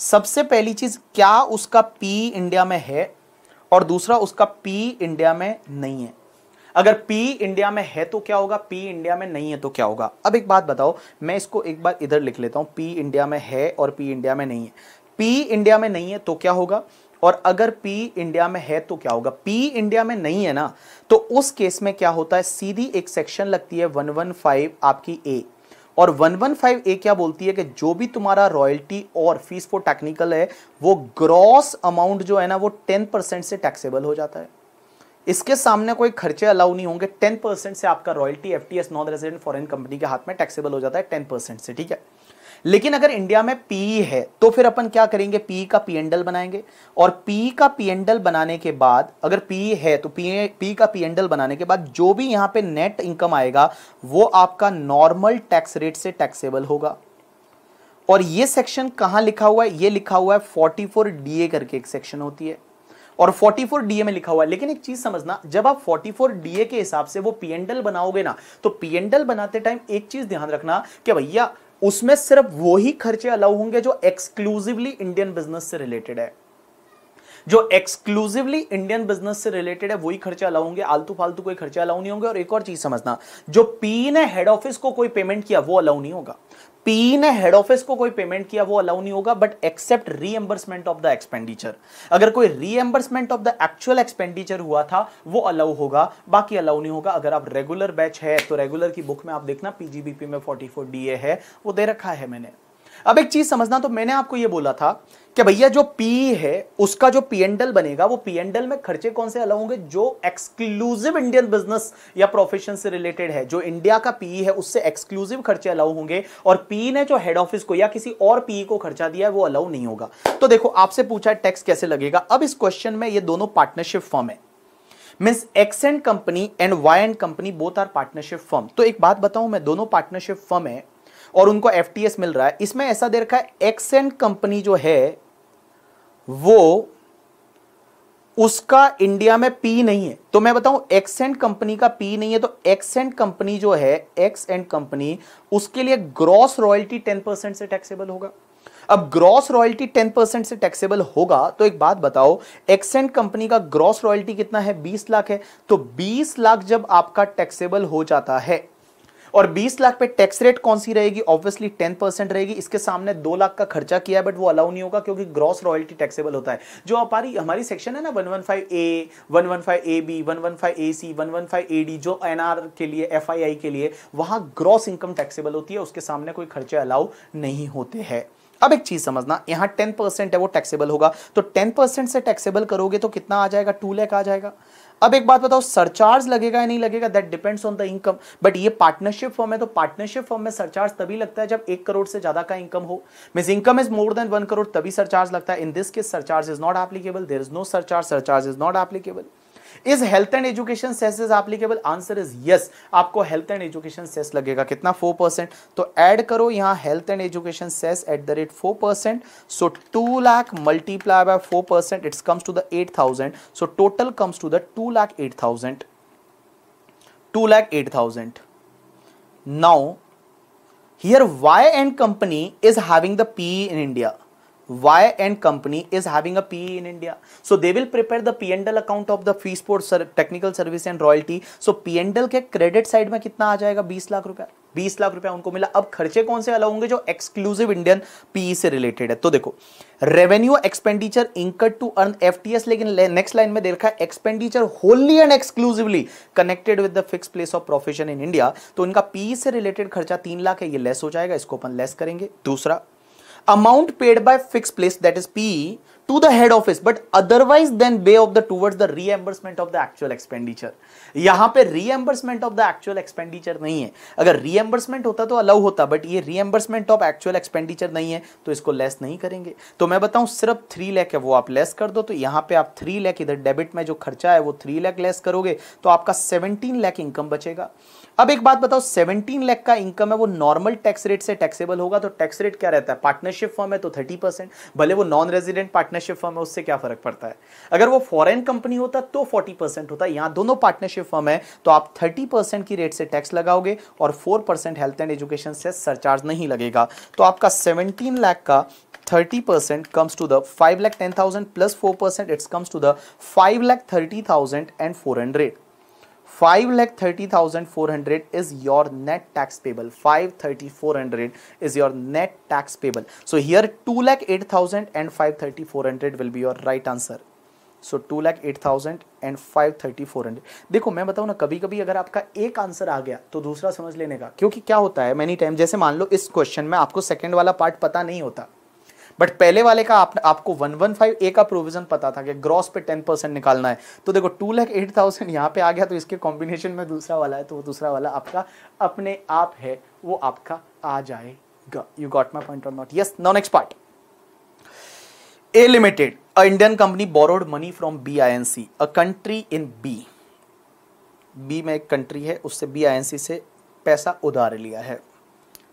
सबसे पहली चीज़ क्या उसका पी इंडिया में है और दूसरा उसका पी इंडिया में नहीं है अगर P इंडिया में है तो क्या होगा P इंडिया में नहीं है तो क्या होगा अब एक बात बताओ मैं इसको एक बार इधर लिख लेता हूं P इंडिया में है और P इंडिया में नहीं है P इंडिया में नहीं है तो क्या होगा और अगर P इंडिया में है तो क्या होगा P इंडिया में नहीं है ना तो उस केस में क्या होता है सीधी एक सेक्शन लगती है वन वन फाइव आपकी ए और 115 ए क्या बोलती है कि जो भी तुम्हारा रॉयल्टी और फीस फॉर टेक्निकल है वो ग्रॉस अमाउंट जो है ना वो 10 परसेंट से टैक्सेबल हो जाता है इसके सामने कोई खर्चे अलाउ नहीं होंगे टेन परसेंट से आपका royalty F T S non resident foreign company के हाथ में टैक्सेबल हो जाता है टेन परसेंट से ठीक है लेकिन अगर इंडिया में पीई है तो फिर अपन क्या करेंगे पीई का पीएनडल बनाएंगे और पीई का पीएनडल बनाने के बाद अगर पीई है तो पीई पी का पीएनडल बनाने के बाद जो भी यहां पे नेट इनकम आएगा वो आपका नॉर्मल टैक्स रेट से टैक्सेबल होगा और ये सेक्शन कहां लिखा हुआ है ये लिखा हुआ है फोर्टी फोर डी ए करके एक सेक्शन होती है और 44 डीए में लिखा हुआ है लेकिन एक चीज समझना जब आप 44 डीए के हिसाब से वो पीएनडल बनाओगे ना तो पीएनडल बनाते टाइम एक चीज ध्यान रखना कि भैया उसमें सिर्फ वही खर्चे अलाउ होंगे जो एक्सक्लूसिवली इंडियन बिजनेस से रिलेटेड है जो एक्सक्लूसिवली इंडियन बिजनेस से रिलेटेड है वही खर्चा अलाउ आलतू फालतू कोई खर्चा अलाउ नहीं होंगे और एक और चीज समझना जो पी ने हेड ऑफिस को कोई पेमेंट किया वो अलाउ नहीं होगा पी ने हेड ऑफिस को कोई पेमेंट किया वो अलाउ नहीं होगा but except reimbursement of the expenditure अगर कोई reimbursement of the actual expenditure हुआ था वो अलाउ होगा बाकी अलाउ नहीं होगा अगर आप रेगुलर बैच है तो रेगुलर की बुक में आप देखना पीजीबीपी में फोर्टी फोर डी ए है वो दे रखा है मैंने अब एक चीज समझना तो मैंने आपको ये बोला था कि भैया जो पी है उसका जो पी एंडल बनेगा वो पी एंडल में खर्चे कौन से अलग होंगे जो एक्सक्लूसिव इंडियन बिजनेस या प्रोफेशन से रिलेटेड है जो इंडिया का पी है उससे एक्सक्लूसिव खर्चे अलाउ होंगे और पी ने जो हेड ऑफिस को या किसी और पी को खर्चा दिया है वो अलाउ नहीं होगा तो देखो आपसे पूछा है टैक्स कैसे लगेगा अब इस क्वेश्चन में ये दोनों पार्टनरशिप फॉर्म है means X and company and Y and company both are partnership firm तो एक बात बताऊं मैं दोनों पार्टनरशिप फर्म है और उनको एफ मिल रहा है इसमें ऐसा दे रखा है एक्स एंड कंपनी जो है वो उसका इंडिया में पी नहीं है तो मैं बताऊं एंड कंपनी का पी नहीं है तो एंड कंपनी जो है एक्स एंड कंपनी उसके लिए ग्रॉस रॉयल्टी टेन परसेंट से टैक्सेबल होगा अब ग्रॉस रॉयल्टी टेन परसेंट से टैक्सेबल होगा तो एक बात बताओ एक्सेंट कंपनी का ग्रॉस रॉयल्टी कितना है बीस लाख है तो बीस लाख जब आपका टैक्सेबल हो जाता है और 20 लाख पे टैक्स रेट कौन सी रहेगी ऑब्वियसली 10 परसेंट रहेगी इसके सामने दो लाख का खर्चा किया है बट वो अलाउ नहीं होगा क्योंकि ग्रॉस रॉयल्टी टैक्सेबल होता है जो हमारी हमारी सेक्शन है ना one one five A one one five A B one one five A C one one five A D जो एन आर के लिए एफ आई आई के लिए वहां ग्रॉस इनकम टैक्सेबल होती है उसके सामने कोई खर्चे अलाउ नहीं होते हैं अब एक चीज समझना यहां टेन परसेंट है वो टैक्सेबल होगा तो टेन परसेंट से टैक्सेबल करोगे तो कितना आ जाएगा टू लैख आ जाएगा अब एक बात बताओ सरचार्ज लगेगा या नहीं लगेगा that depends on the income but ये पार्टनरशिप फॉर्म है तो पार्टनरशिप फॉर्म में सरचार्ज तभी लगता है जब एक करोड़ से ज्यादा का इनकम हो mean income is more than one crore तभी सरचार्ज लगता है in this case surcharge is not applicable there is no surcharge surcharge is not applicable is health and education cess is applicable answer is yes आपको health and education cess लगेगा कितना four percent तो add करो यहां health and education cess at the rate four percent so two lakh multiply by four percent it's comes to the eight thousand so total comes to the two lakh eight thousand two lakh eight thousand now here Y and company is having the P in India why and company is having a PE in India. So they will prepare the P&L account of the fee sports technical service and royalty. So P&L के credit side mein kitna aa jayega 20 lakh rupaya 20 lakh रुपया उनको मिला अब खर्चे कौन से अलग होंगे जो एक्सक्लूसिव इंडियन पीई से रिलेटेड है तो देखो revenue expenditure incurred to earn FTS लेकिन नेक्स्ट लाइन में दे रखा है expenditure wholly and exclusively connected with the fix place of profession in India तो इनका पीई e से रिलेटेड खर्चा तीन लाख है ये लेस हो जाएगा इसको अपन लेस करेंगे दूसरा amount paid by fixed place that is PE to the office office but otherwise then way of the towards the reimbursement of the actual expenditure यहां पे reimbursement of the actual expenditure नहीं है अगर reimbursement होता तो allow होता but ये reimbursement of actual expenditure नहीं है तो इसको लेस नहीं करेंगे तो मैं बताऊं सिर्फ थ्री लैख है वो आप लेस कर दो तो यहां पे आप थ्री लैख इधर डेबिट में जो खर्चा है वो थ्री लैख लेस करोगे तो आपका सेवनटीन लैख इनकम बचेगा अब एक बात बताओ सेवनटीन लैख का इनकम है वो नॉर्मल टैक्स रेट से टैक्सेबल होगा तो टैक्स रेट क्या रहता है पार्टनरशिप फॉर्म है तो थर्टी परसेंट भले वो non resident partner partnership firm है उससे क्या फर्क पड़ता है अगर वो फॉरेन कंपनी होता तो 40 परसेंट होता यहाँ दोनों पार्टनरशिप फर्म है तो आप 30 परसेंट की रेट से टैक्स लगाओगे और 4 परसेंट हेल्थ एंड एजुकेशन से सरचार्ज नहीं लगेगा तो आपका 17 लाख का 30% comes to the 5 lakh 10,000 plus 4% it comes to the 5 lakh 30,000 and 400. Five lakh thirty thousand four hundred is your net tax payable five thirty four hundred is your net tax payable so here two lakh eight thousand and five thirty four hundred will be your right answer so two lakh eight thousand and five thirty four hundred देखो मैं बताऊँ ना कभी कभी अगर आपका एक answer आ गया तो दूसरा समझ लेने का क्योंकि क्या होता है मैनी टाइम जैसे मान लो इस क्वेश्चन में आपको सेकेंड वाला पार्ट पता नहीं होता बट पहले वाले का आप, आपको वन वन फाइव ए का प्रोविजन पता था कि ग्रॉस पे टेन परसेंट निकालना है तो देखो टू लैख एट थाउजेंड यहाँ पे आ गया तो इसके कॉम्बिनेशन में दूसरा वाला है तो वो दूसरा वाला आपका अपने आप है वो आपका आ जाएगा you got my point or not yes non A limited a Indian company borrowed money from B I N C a country in B B में एक कंट्री है उससे बी आई एन सी से पैसा उधार लिया है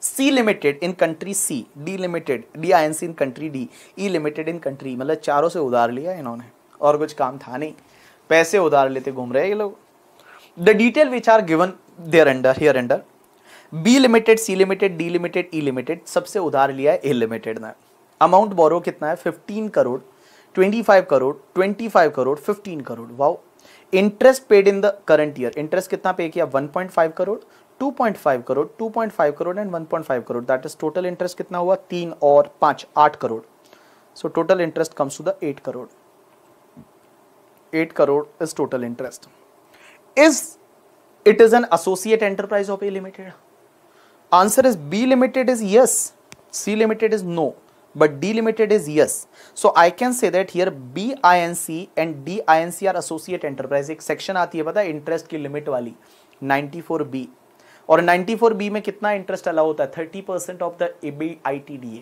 C limited in country C D limited D I N C in country D E limited in country मतलब चारों से उधार लिया इन्होंने और कुछ काम था नहीं पैसे उधार लेते घूम रहे ये लोग the detail which are given there under here under B limited C limited D limited E limited सबसे उधार लिया है ए लिमिटेड ने अमाउंट बोरो कितना है fifteen crore twenty five crore twenty five crore fifteen crore wow interest paid in the current year interest कितना pay किया one point five crore 2.5 crore 2.5 crore and 1.5 crore that is total interest कितना हुआ तीन और पांच आठ crore so total interest comes to the eight crore eight crore is total interest is it is an associate enterprise of A limited answer is B limited is yes C limited is no but D limited is yes so I can say that here B I N C and D I N C are associate enterprise एक section आती है पता interest की limit वाली 94 B और 94 B में कितना interest allow होता है thirty percent of the E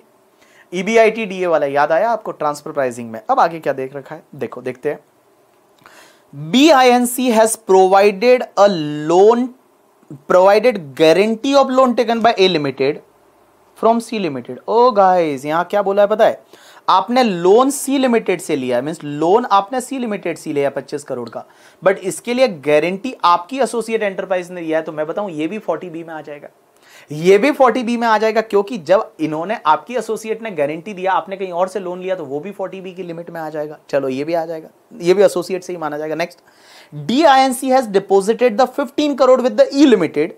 EBITDA वाला याद आया आपको ट्रांसफर प्राइसिंग में अब आगे क्या देख रखा है देखो देखते हैं B I N C has provided a loan provided guarantee of loan taken by A limited from C limited oh guys यहां क्या बोला है पता है आपने लोन सी लिमिटेड से लिया मीन लोन आपने सी लिमिटेड सी लिया पच्चीस करोड़ का बट इसके लिए गारंटी आपकी एसोसिएट एंटरप्राइज ने लिया है तो मैं बताऊं ये भी फोर्टी बी में आ जाएगा ये भी फोर्टी बी में आ जाएगा क्योंकि जब इन्होंने आपकी एसोसिएट ने गारंटी दिया आपने कहीं और से लोन लिया तो वो भी फोर्टी बी की लिमिट में आ जाएगा चलो ये भी आ जाएगा ये भी एसोसिएट से ही माना जाएगा next D I N C has deposited the fifteen crore with the E limited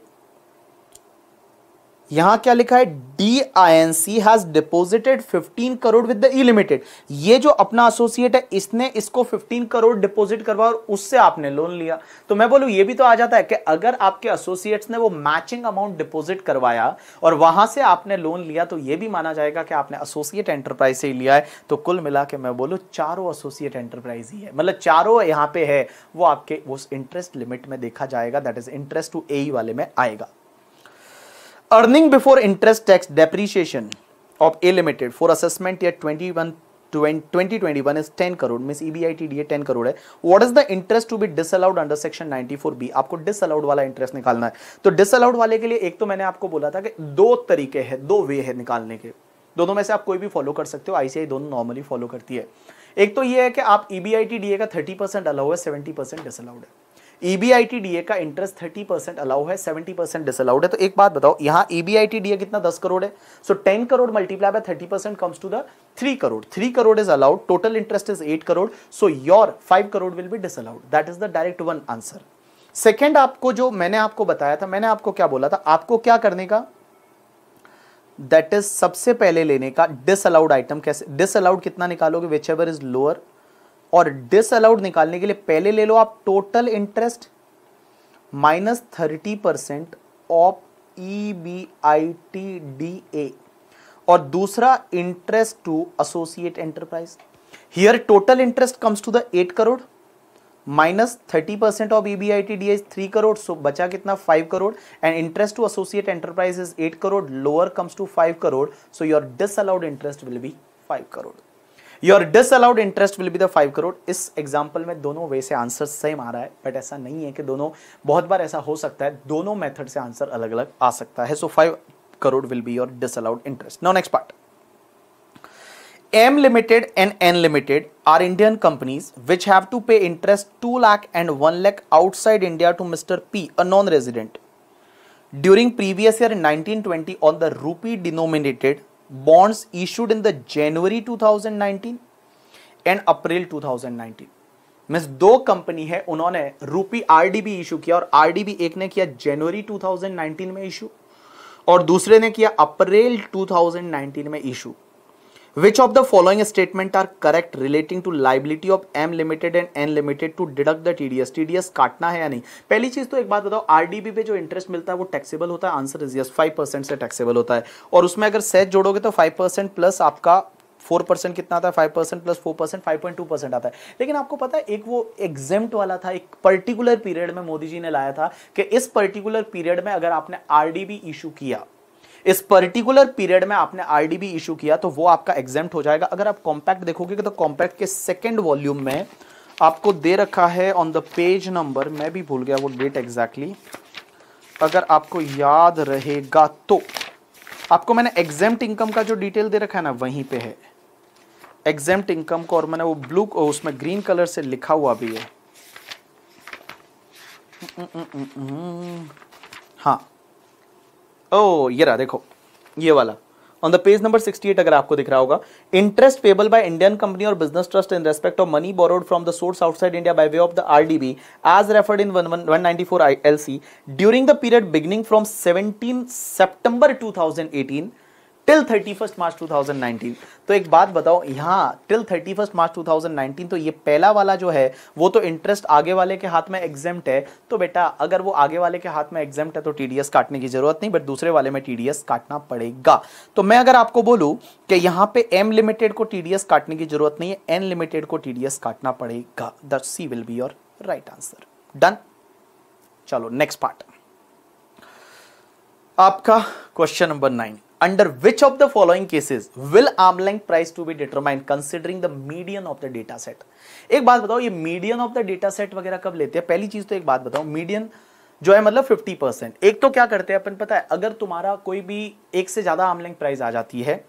यहां क्या लिखा है D I N C has deposited fifteen crore with the E limited ये जो अपना एसोसिएट है इसने इसको फिफ्टीन करोड़ डिपोजिट करवा और उससे आपने लोन लिया तो मैं बोलू ये भी तो आ जाता है कि अगर आपके एसोसिएट्स ने वो मैचिंग अमाउंट डिपोजिट करवाया और वहां से आपने लोन लिया तो ये भी माना जाएगा कि आपने एसोसिएट एंटरप्राइज से ही लिया है तो कुल मिला के मैं बोलू चारों एसोसिएट एंटरप्राइज ही है मतलब चारों यहाँ पे है वो आपके उस इंटरेस्ट लिमिट में देखा जाएगा that is interest to A वाले में आएगा earning before interest tax depreciation of A limited for assessment year 21 2021 is 10 crore means EBIT e crore है is the interest to be disallowed under section B आपको disallowed वाला interest निकालना है तो disallowed वाले के लिए एक तो मैंने आपको बोला था कि दो तरीके हैं दो वे है निकालने के दोनों में से आप कोई भी फॉलो कर सकते हो आईसीआई दोनों नॉर्मली फॉलो करती है एक तो ये है कि आप डी e ए का थर्टी परसेंट अलाउ है परसेंट डिसअलाउड है ईबीआईटीडीए e का इंटरेस्ट थर्टी परसेंट अलाउ है सेवेंटी परसेंट डिसअलाउड है तो एक बात बताओ यहां ईबीआईटीडीए e कितना दस करोड़ है so ten crore multiply by thirty percent comes to the three crore three crore is allowed total interest is eight crore so your five crore will be disallowed that is the direct one answer second आपको जो मैंने आपको बताया था मैंने आपको क्या बोला था आपको क्या करने का दैट इज सबसे पहले लेने का डिसअलाउड आइटम कैसे डिसअलाउड कितना निकालोगे विच एवर इज लोअर और डिसअलाउड निकालने के लिए पहले ले लो आप total interest minus thirty percent of E B I T D A और दूसरा interest to associate enterprise here total interest comes to the eight crore minus thirty percent of EBIT D as three crore so बचा कितना five crore and interest to associate enterprise is eight crore lower comes to five crore so your disallowed interest will be five crore your disallowed interest will be the five crore इस example में दोनों वे से answer same आ रहा है but ऐसा नहीं है कि दोनों बहुत बार ऐसा हो सकता है दोनों मेथड से आंसर अलग अलग आ सकता है so five crore will be your disallowed interest non expert M limited and N limited are Indian companies which have to pay interest to lakh and one lakh outside India to mister P a non resident during previous year nineteen twenty on the rupee denominated bonds issued in the January 2019 and April 2019 means दो company है उन्होंने रूपी B issue किया और RDB एक ने किया जनवरी 2019 में इशू और दूसरे ने किया अप्रैल 2019 में issue which of the following statement are correct relating to liability of m limited and n limited to deduct the tds tds काटना है या नहीं पहली चीज तो एक बात बताओ आरडीबी पे जो इंटरेस्ट मिलता है वो टैक्सेबल होता है आंसर इज यस 5% से टैक्सेबल होता है और उसमें अगर सेट जोड़ोगे तो 5% प्लस आपका फोर परसेंट कितना आता है five percent plus four percent five point two percent आता है लेकिन आपको पता है एक वो एग्जेम्प्ट वाला था एक पर्टिकुलर पीरियड में मोदी जी ने लाया था कि इस पर्टिकुलर पीरियड में अगर आपने आरडीबी इशू किया इस पर्टिकुलर पीरियड में आपने आरडीबी इशू किया तो वो आपका एग्जाम हो जाएगा अगर आप कॉम्पैक्ट देखोगे तो कॉम्पैक्ट के सेकेंड वॉल्यूम में आपको दे रखा है ऑन द पेज नंबर मैं भी भूल गया वो डेट एग्जैक्टली अगर आपको याद रहेगा तो आपको मैंने एग्जाम इनकम का जो डिटेल दे रखा है ना वहीं पे है एग्जाम इनकम को और मैंने वो ब्लू उसमें ग्रीन कलर से लिखा हुआ भी है हम्म, हम्म, हम्म, हाँ ओ ये रहा देखो ये वाला ऑन द पेज नंबर 68 अगर आपको दिख रहा होगा interest payable by Indian company और business trust in respect of money borrowed from the source outside India by way of the RDB as referred in 194 LC during the period beginning from 17 September 2018 till thirty first March two thousand nineteen तो एक बात बताओ यहाँ till thirty first March two thousand nineteen तो ये पहला वाला जो है वो तो इंटरेस्ट आगे वाले के हाथ में एग्जेम्ट है तो बेटा अगर वो आगे वाले के हाथ में एग्जेम्ट है तो टीडीएस काटने की जरूरत नहीं बट दूसरे वाले में टीडीएस काटना पड़ेगा तो मैं अगर आपको बोलूँ कि यहाँ पे एम लिमिटेड को टीडीएस काटने की जरूरत नहीं है एन लिमिटेड को टीडीएस काटना पड़ेगा the C will be your right answer done चलो नेक्स्ट पार्ट आपका question number nine under which of the following cases will arm length price to be determined considering the median of the data set एक बात बताओ ये median of the data set वगैरह कब लेते हैं पहली चीज तो एक बात बताओ median जो है मतलब 50 परसेंट एक तो क्या करते हैं अपन पता है अगर तुम्हारा कोई भी एक से ज़्यादा आमलिंग प्राइस आ जाती है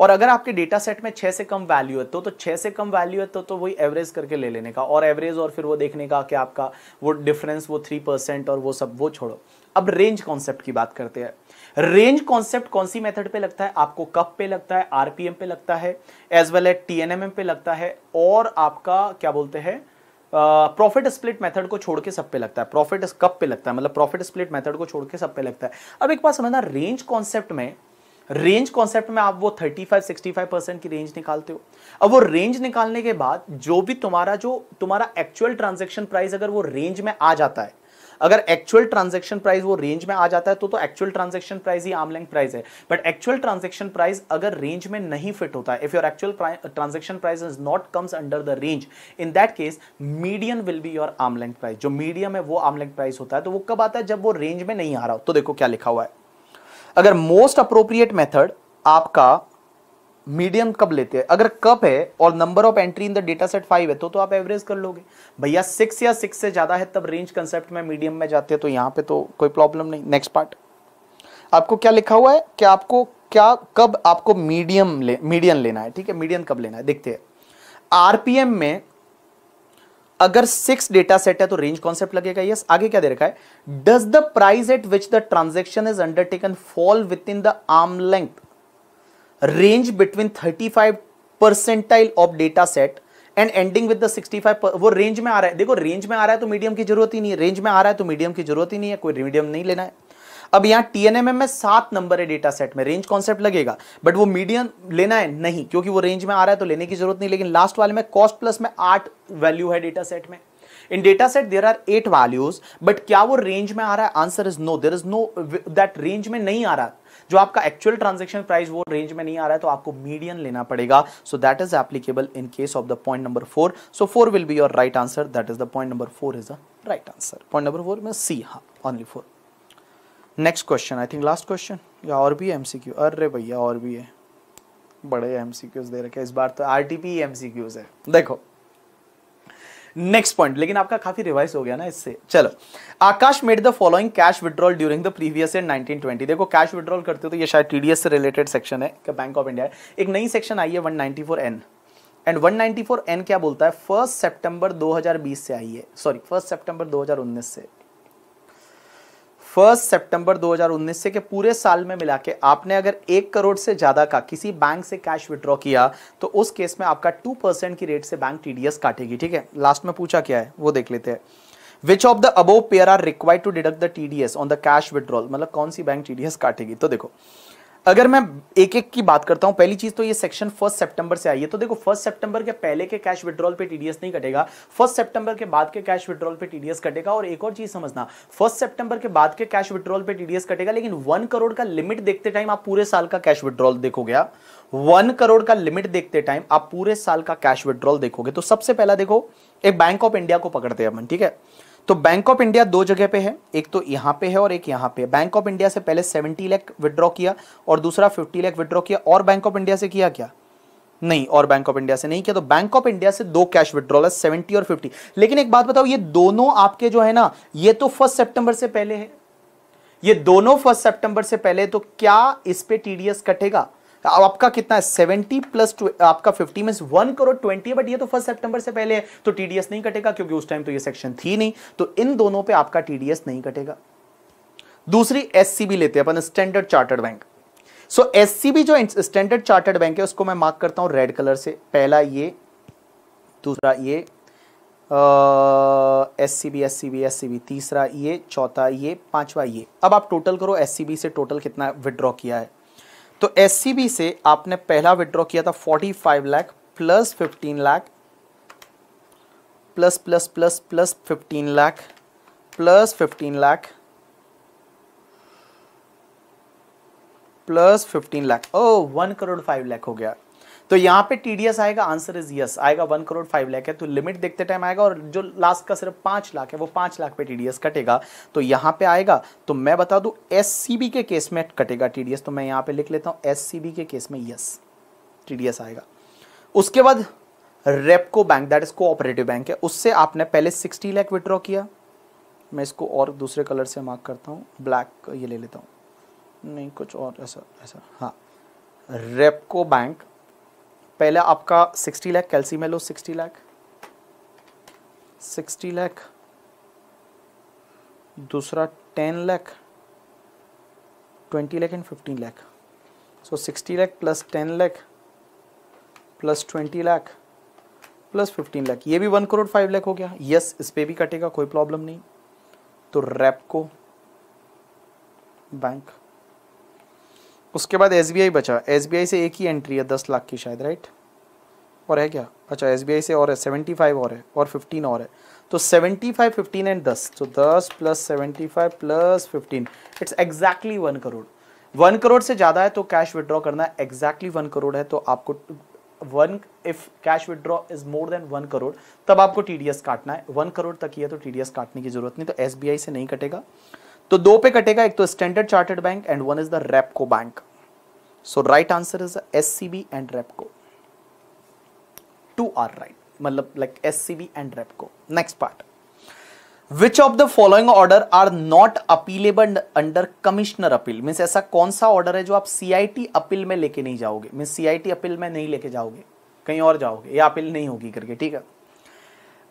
और अगर आपके डेटा सेट में छह से कम वैल्यू है तो तो छह से कम वैल्यू है तो तो वही एवरेज करके ले लेने का और एवरेज और फिर वो देखने का कि आपका वो डिफरेंस वो थ्री परसेंट और वो सब वो छोड़ो अब रेंज कॉन्सेप्ट की बात करते हैं रेंज कॉन्सेप्ट कौन सी मेथड पे लगता है आपको कप पे लगता है आरपीएम पे लगता है एज वेल एज टीएनएमएम पे लगता है और आपका क्या बोलते हैं प्रॉफिट स्प्लिट मेथड को छोड़ के सब पे लगता है प्रॉफिट कप पे लगता है मतलब प्रॉफिट स्प्लिट मेथड को छोड़ के सब पे लगता है अब एक बात समझना रेंज कॉन्सेप्ट में रेंज कॉन्सेप्ट में आप वो 35 65 परसेंट की रेंज निकालते हो अब वो रेंज निकालने के बाद जो भी तुम्हारा जो तुम्हारा एक्चुअल ट्रांजेक्शन प्राइस अगर वो रेंज में आ जाता है अगर एक्चुअल ट्रांजेक्शन प्राइस वो रेंज में आ जाता है तो एक्चुअल ट्रांजेक्शन प्राइस ही आमलैंग प्राइस है बट एक्चुअल ट्रांजेक्शन प्राइस अगर रेंज में नहीं फिट होता है if your actual transaction price is not comes under the range in that case medium will be your arm's length price जो medium है वो आमलैंग प्राइस होता है तो वो कब आता है जब वो रेंज में नहीं आ रहा हो तो देखो क्या लिखा हुआ है अगर मोस्ट अप्रोप्रिएट मेथड आपका मीडियम कब लेते हैं अगर कप है और number of entry in the data set five है तो, तो आप एवरेज कर लोगे भैया सिक्स या सिक्स से ज़्यादा है तब रेंज कंसेप्ट में मीडियम में जाते हैं तो यहाँ पे तो कोई प्रॉब्लम नहीं नेक्स्ट पार्ट आपको क्या लिखा हुआ है कि आपको क्या कब आपको मीडियम ले मीडियम लेना है ठीक है मीडियम कब लेना है देखते हैं आरपीएम में अगर सिक्स डेटा सेट है तो रेंज कॉन्सेप्ट लगेगा यस आगे क्या दे रखा है does the price at which the transaction is undertaken fall within the arm length range between 35 percentile of data set and ending with the 65 वो range में आ रहा है देखो रेंज में आ रहा है तो मीडियम की जरूरत ही नहीं है रेंज में आ रहा है तो मीडियम की जरूरत ही नहीं है कोई मीडियम नहीं लेना है अब यहाँ टीएनएमएम में सात नंबर है डेटा सेट में रेंज कॉन्सेप्ट लगेगा बट वो मीडियम लेना है नहीं क्योंकि वो रेंज में आ रहा है तो लेने की जरूरत नहीं लेकिन लास्ट वाले में कॉस्ट प्लस में आठ वैल्यू है डेटा सेट में in data set there are eight values but क्या वो रेंज में आ रहा है answer is no there is no that range में नहीं आ रहा जो आपका एक्चुअल ट्रांजेक्शन प्राइस वो रेंज में नहीं आ रहा है तो आपको मीडियम लेना पड़ेगा so that is applicable in case of the point number four so four will be your right answer that is the point number four is the right answer point number four में see हा only four next question I think last question या और भी M MCQ अरे भैया और भी है बड़े एमसीक्यूज दे रखे इस बार तो आर आरटीपी क्यूज है देखो नेक्स्ट पॉइंट लेकिन आपका काफी रिवाइज हो गया ना इससे चलो Akash made the following cash withdrawal during the previous year 1920 देखो कैश विड्रॉल करते हो तो ये शायद टीडीएस से रिलेटेड सेक्शन है बैंक ऑफ इंडिया है एक नई सेक्शन आई है एन एंड वन एन क्या बोलता है फर्स्ट हजार बीस से आई है सॉरी फर्स्ट हजार उन्नीस से फर्स्ट सितंबर 2019 से के पूरे साल में मिला के आपने अगर एक करोड़ से ज़्यादा का किसी बैंक से कैश विड्रॉ किया तो उस केस में आपका टू परसेंट की रेट से बैंक टीडीएस काटेगी ठीक है लास्ट में पूछा क्या है वो देख लेते हैं which of the above payer are required to deduct the TDS on the cash withdrawal मतलब कौन सी बैंक टीडीएस काटेगी तो देखो अगर मैं एक एक की बात करता हूं पहली चीज तो ये सेक्शन फर्स्ट सितंबर से आई है तो देखो फर्स्ट सितंबर के पहले के कैश विड्रॉल पे टीडीएस नहीं कटेगा फर्स्ट सितंबर के बाद के कैश विड्रॉल पे टीडीएस कटेगा और एक और चीज समझना फर्स्ट सितंबर के बाद के कैश विड्रॉल पे टीडीएस कटेगा लेकिन वन करोड़ का लिमिट देखते टाइम आप पूरे साल का कैश विड्रॉल देखोगे वन हाँ? करोड़ का लिमिट देखते टाइम आप पूरे साल का कैश विड्रॉल देखोगे तो सबसे पहला देखो एक बैंक ऑफ इंडिया को पकड़ते हैं अपन ठीक है तो बैंक ऑफ इंडिया दो जगह पे है एक तो यहाँ पे है और एक यहाँ पे बैंक ऑफ इंडिया से पहले 70 लाख विड्रॉ किया और दूसरा 50 लाख विड्रॉ किया और बैंक ऑफ इंडिया से किया क्या नहीं और बैंक ऑफ इंडिया से नहीं किया तो बैंक ऑफ इंडिया से दो कैश विड्रॉल है सेवेंटी और फिफ्टी लेकिन एक बात बताओ ये दोनों आपके जो है ना ये तो फर्स्ट सेप्टेंबर से पहले है ये दोनों फर्स्ट सेप्टेंबर से पहले तो क्या इस पे टीडीएस कटेगा आपका कितना है सेवेंटी प्लस आपका फिफ्टी में वन करोड़ ट्वेंटी बट ये तो फर्स्ट सेप्टेंबर से पहले है तो टीडीएस नहीं कटेगा क्योंकि उस टाइम तो ये सेक्शन थी नहीं तो इन दोनों पे आपका टीडीएस नहीं कटेगा दूसरी एससीबी लेते हैं अपन Standard Chartered Bank so SCB जो स्टैंडर्ड चार्टर्ड बैंक है उसको मैं मार्क करता हूं रेड कलर से पहला ये दूसरा ये S C B S C B S C B तीसरा ये चौथा ये पांचवा ये अब आप टोटल करो एस सी बी से टोटल कितना विड्रॉ किया है तो एस से आपने पहला विड्रॉ किया था forty five lakh plus fifteen lakh plus plus plus plus fifteen lakh plus fifteen lakh plus fifteen lakh oh one crore five lakh हो गया तो यहाँ पे टीडीएस आएगा आंसर इज यस आएगा वन करोड़ फाइव लाख है तो लिमिट देखते टाइम आएगा और जो लास्ट का सिर्फ पांच लाख है वो पांच लाख पे टीडीएस कटेगा तो यहाँ पे आएगा तो मैं बता दू एस के केस में कटेगा टीडीएस तो मैं यहाँ पे लिख लेता हूँ एस के केस में यस टीडीएस आएगा उसके बाद Repco bank that is cooperative bank है उससे आपने पहले सिक्सटी लैख विड्रॉ किया मैं इसको और दूसरे कलर से मार्क करता हूँ ब्लैक ये ले लेता हूँ नहीं कुछ और ऐसा ऐसा हाँ रेपको बैंक पहले आपका सिक्सटी लाख कैल्सी में लो 60 लाख 60 लाख दूसरा ten lakh twenty lakh and fifteen lakh so sixty lakh plus ten lakh plus twenty lakh plus fifteen lakh ये भी वन करोड़ फाइव लाख हो गया यस इस पर भी कटेगा कोई प्रॉब्लम नहीं तो रेपको बैंक उसके बाद एस बचा एस से एक ही एंट्री है दस लाख की शायद राइट और है क्या अच्छा एस से और है सेवेंटी फाइव और है और फिफ्टीन और है तो सेवेंटी फाइव फिफ्टीन एंड दस तो दस plus seventy five plus fifteen it's exactly one crore one crore से ज़्यादा है तो कैश विड्रॉ करना है एग्जैक्टली वन करोड़ है तो आपको one if cash withdraw is more than one crore तब आपको टी काटना है वन करोड़ तक ही है तो टी काटने की जरूरत नहीं तो एस से नहीं कटेगा तो दो पे कटेगा एक तो Standard Chartered Bank and one is the Repco bank so right answer is S and Repco two are right मतलब like S and Repco next part which of the following order are not appealable under commissioner appeal means ऐसा कौन सा order है जो आप CIT appeal में लेके नहीं जाओगे मीन्स सीआईटी अपील में नहीं लेके जाओगे कहीं और जाओगे या अपील नहीं होगी करके ठीक है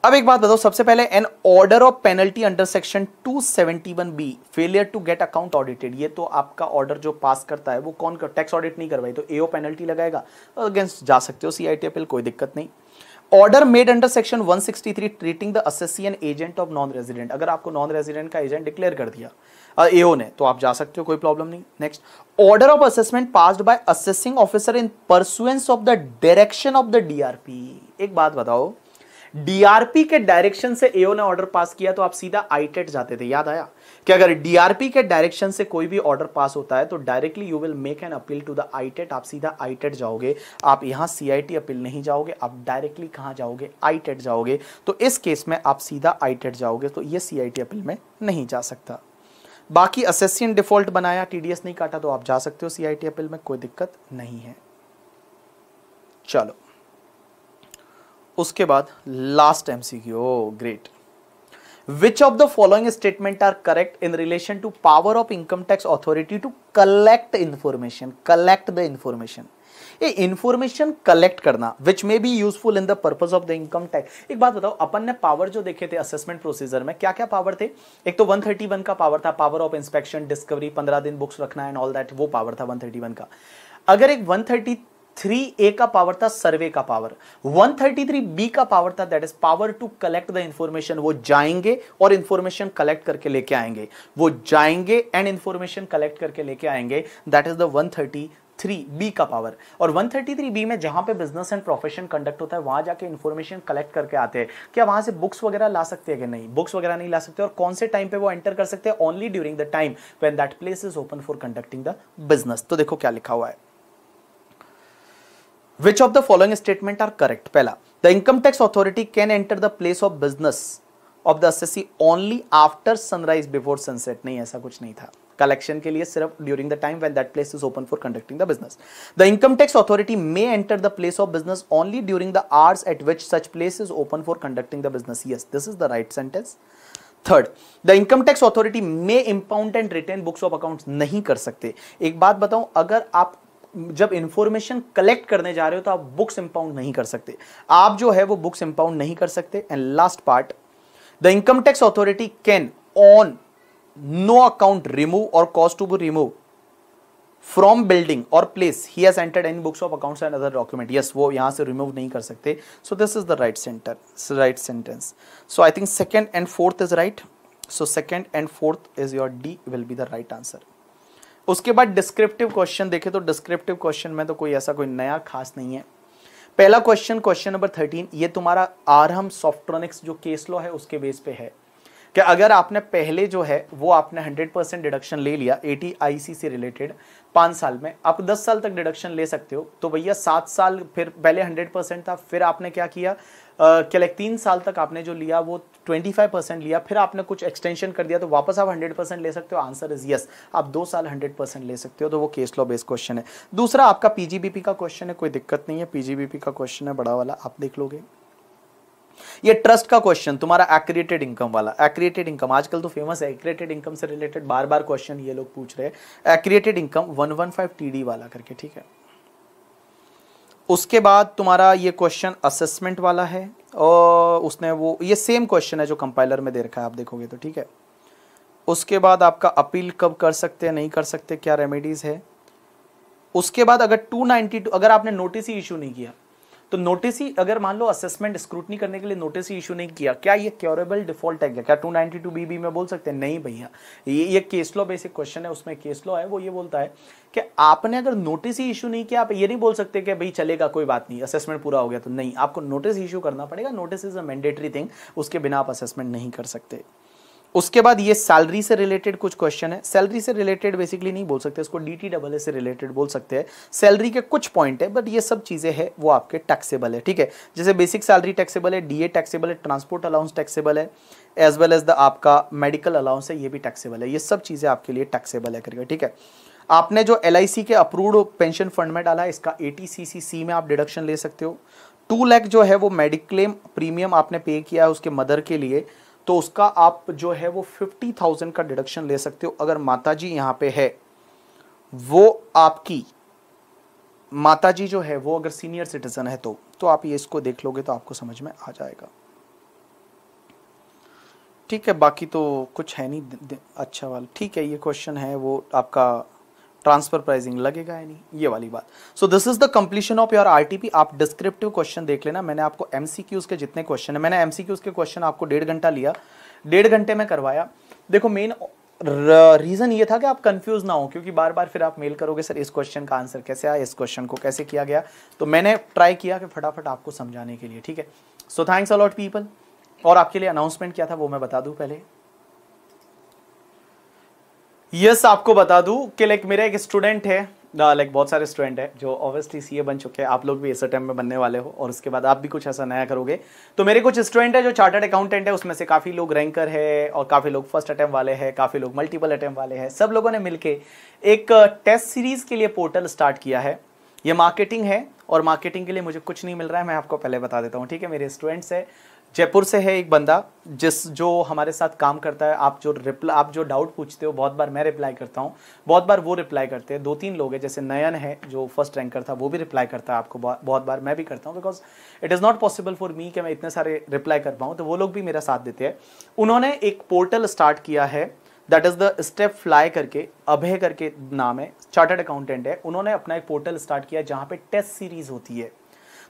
अब एक बात बताओ सबसे पहले an order of penalty under section 271 B failure to get account audited ये तो आपका ऑर्डर जो पास करता है वो कौन कर टैक्स ऑडिट नहीं करवाई तो एओ पेनल्टी लगाएगा अगेंस्ट तो जा सकते हो सीआईटी अपील कोई दिक्कत नहीं order made under section 163 treating the assessee agent of non resident अगर आपको नॉन रेजिडेंट का एजेंट डिक्लेयर कर दिया एओ ने तो आप जा सकते हो कोई प्रॉब्लम नहीं next order of assessment pass by assessing officer in pursuance of the direction of the DRP एक बात बताओ डीआरपी के डायरेक्शन से एओ ने ऑर्डर पास किया तो आप सीधा आईटेट e जाते थे याद आया कि अगर डीआरपी के डायरेक्शन से कोई भी ऑर्डर पास होता है तो directly you will make an appeal to the ITAT आप सीधा आईटेट e जाओगे आप यहां सीआईटी अपील नहीं जाओगे आप डायरेक्टली कहां जाओगे आईटेट e जाओगे तो इस केस में आप सीधा आईटेट जाओगे तो ये सीआईटी अपील में नहीं जा सकता बाकी असेसियन डिफॉल्ट बनाया टीडीएस नहीं काटा तो आप जा सकते हो सीआईटी अपील में कोई दिक्कत नहीं है चलो उसके बाद last MCQ great which of the following statement are correct in relation to power of income tax authority to collect information collect the information ये इंफॉर्मेशन कलेक्ट करना which may be useful in the purpose of the income tax एक बात बताओ अपन ने power जो देखे थे assessment procedure में क्या क्या पावर थे एक तो 131 का पावर था पावर ऑफ इंस्पेक्शन डिस्कवरी 15 दिन बुक्स रखना एंड ऑल दैट वो पावर था 131 का अगर एक थ्री ए का पावर था सर्वे का पावर 133 बी का पावर था that is power to collect the information वो जाएंगे और इंफॉर्मेशन कलेक्ट करके लेके आएंगे वो जाएंगे एंड इंफॉर्मेशन कलेक्ट करके लेके आएंगे दैट इज द 133 बी का पावर और 133 बी में जहां पे बिजनेस एंड प्रोफेशन कंडक्ट होता है वहां जाके इन्फॉर्मेशन कलेक्ट करके आते हैं क्या वहां से बुक्स वगैरह ला सकते हैं कि नहीं बुक्स वगैरह नहीं ला सकते और कौन से टाइम पे वो एंटर कर सकते हैं only during the time when that place is open for conducting the business तो देखो क्या लिखा हुआ है which of the following statement are correct पहला the income tax authority can enter the place of business of the assessee only after sunrise before sunset नहीं ऐसा कुछ नहीं था कलेक्शन के लिए सिर्फ during the time when that place is open for conducting the business the income tax authority may enter the place of business only during the hours at which such place is open for conducting the business yes this is the right sentence third the income tax authority may impound and return books of account नहीं कर सकते एक बात बताऊं अगर आप जब information collect करने जा रहे हो तो आप बुक्स इंपाउंड नहीं कर सकते आप जो है वो बुक्स इंपाउंड नहीं कर सकते and last part the income tax authority can on no account remove और cause to be remove from building और place he has entered any books of accounts and other document yes वो यहां से remove नहीं कर सकते so this is the right center right sentence so I think second and fourth is right so second and fourth is your D will be the right answer उसके बाद descriptive question देखे तो descriptive question में तो कोई ऐसा कोई नया खास नहीं है पहला क्वेश्चन क्वेश्चन नंबर थर्टीन ये तुम्हारा आरहम सॉफ्ट्रॉनिक्स जो केस लॉ है उसके बेस पे है कि अगर आपने पहले जो है वो आपने 100 परसेंट डिडक्शन ले लिया एटी से रिलेटेड पाँच साल में आप 10 साल तक डिडक्शन ले सकते हो तो भैया सात साल फिर पहले 100 परसेंट था फिर आपने क्या किया कलेक्ट तीन साल तक आपने जो लिया वो 25 परसेंट लिया फिर आपने कुछ एक्सटेंशन कर दिया तो वापस आप 100 परसेंट ले सकते हो आंसर इज यस आप दो साल 100 परसेंट ले सकते हो तो वो केस लॉ बेस्ड क्वेश्चन है दूसरा आपका पीजीबीपी का क्वेश्चन है कोई दिक्कत नहीं है पीजीबीपी का क्वेश्चन है बड़ा वाला आप देख लोगे ये ट्रस्ट का क्वेश्चन तुम्हारा एक्रेटेड इनकम वाला एक्रेटेड इनकम आजकल तो फेमस है एक्रेटेड इनकम से रिलेटेड बार बार क्वेश्चन ये लोग पूछ रहे हैं एक्रेटेड इनकम टी डी वाला करके ठीक है उसके बाद तुम्हारा ये क्वेश्चन असेसमेंट वाला है और उसने वो ये सेम क्वेश्चन है जो कंपाइलर में दे रखा है आप देखोगे तो ठीक है उसके बाद आपका अपील कब कर सकते हैं नहीं कर सकते क्या रेमेडीज़ है उसके बाद अगर 292 अगर आपने नोटिस ही इशू नहीं किया तो नोटिस ही अगर मान लो असेसमेंट स्क्रूटनी करने के लिए नोटिस ही इशू नहीं किया क्या ये क्योरेबल डिफॉल्ट है क्या क्या two ninety two B B में बोल सकते हैं नहीं भैया ये ये केस लॉ बेसिक क्वेश्चन है उसमें केस लॉ है वो ये बोलता है कि आपने अगर नोटिस ही इशू नहीं किया आप ये नहीं बोल सकते कि भाई चलेगा कोई बात नहीं असेसमेंट पूरा हो गया तो नहीं आपको नोटिस इशू करना पड़ेगा notice is a mandatory thing उसके बिना आप असेसमेंट नहीं कर सकते उसके बाद ये सैलरी से रिलेटेड कुछ क्वेश्चन है सैलरी से रिलेटेड बेसिकली नहीं बोल सकते इसको डी टी डबल ए से रिलेटेड बोल सकते हैं सैलरी के कुछ पॉइंट है बट ये सब चीज़ें है वो आपके टैक्सेबल है ठीक है जैसे बेसिक सैलरी टैक्सेबल है डी ए टैक्सेबल है ट्रांसपोर्ट अलाउंस टैक्सेबल है एज वेल एज द आपका मेडिकल अलाउंस है ये भी टैक्सेबल है ये सब चीज़ें आपके लिए टैक्सेबल है करके ठीक है आपने जो एल के अप्रूव्ड पेंशन फंड में डाला है इसका ए टी में आप डिडक्शन ले सकते हो टू लैख जो है वो मेडिक्लेम प्रीमियम आपने पे किया है उसके मदर के लिए तो उसका आप जो है वो फिफ्टी थाउजेंड का डिडक्शन ले सकते हो अगर माता जी यहाँ पे है वो आपकी माता जी जो है वो अगर सीनियर सिटीजन है तो तो आप ये इसको देख लोगे तो आपको समझ में आ जाएगा ठीक है बाकी तो कुछ है नहीं अच्छा वाला ठीक है ये क्वेश्चन है वो आपका ट्रांसफर प्राइसिंग लगेगा या नहीं ये वाली बात so this is the completion of your RTP आप डिस्क्रिप्टिव क्वेश्चन देख लेना मैंने आपको एमसीक्यूज के जितने क्वेश्चन है मैंने एमसीक्यूज के क्वेश्चन आपको डेढ़ घंटा लिया डेढ़ घंटे में करवाया देखो मेन रीज़न ये था कि आप कंफ्यूज ना हो क्योंकि बार बार फिर आप मेल करोगे सर इस क्वेश्चन का आंसर कैसे आया इस क्वेश्चन को कैसे किया गया तो मैंने ट्राई किया कि फटाफट आपको समझाने के लिए ठीक है सो थैंक्स अलॉट पीपल और आपके लिए अनाउंसमेंट क्या था वो मैं बता दूँ पहले यस yes, आपको बता दूं कि लाइक मेरा एक स्टूडेंट है लाइक uh, बहुत सारे स्टूडेंट हैं जो ऑब्वियसली सीए बन चुके हैं आप लोग भी इस अटैम्प में बनने वाले हो और उसके बाद आप भी कुछ ऐसा नया करोगे तो मेरे कुछ स्टूडेंट है जो चार्टर्ड अकाउंटेंट है उसमें से काफ़ी लोग रैंकर है और काफ़ी लोग फर्स्ट अटैम्प वाले हैं काफ़ी लोग मल्टीपल अटैम्प वाले हैं सब लोगों ने मिलकर एक टेस्ट uh, सीरीज़ के लिए पोर्टल स्टार्ट किया है ये मार्केटिंग है और मार्केटिंग के लिए मुझे कुछ नहीं मिल रहा है मैं आपको पहले बता देता हूँ ठीक है मेरे स्टूडेंट्स है जयपुर से है एक बंदा जिस जो हमारे साथ काम करता है आप जो रिप्लाई आप जो डाउट पूछते हो बहुत बार मैं रिप्लाई करता हूँ बहुत बार वो रिप्लाई करते हैं दो तीन लोग हैं जैसे नयन है जो फर्स्ट रैंकर था वो भी रिप्लाई करता है आपको बहुत बार मैं भी करता हूँ because it is not possible for me कि मैं इतने सारे रिप्लाई कर पाऊँ तो वो लोग भी मेरा साथ देते हैं उन्होंने एक पोर्टल स्टार्ट किया है that is the step fly करके अभय करके नाम है चार्टर्ड अकाउंटेंट है उन्होंने अपना एक पोर्टल स्टार्ट किया जहाँ पे टेस्ट सीरीज़ होती है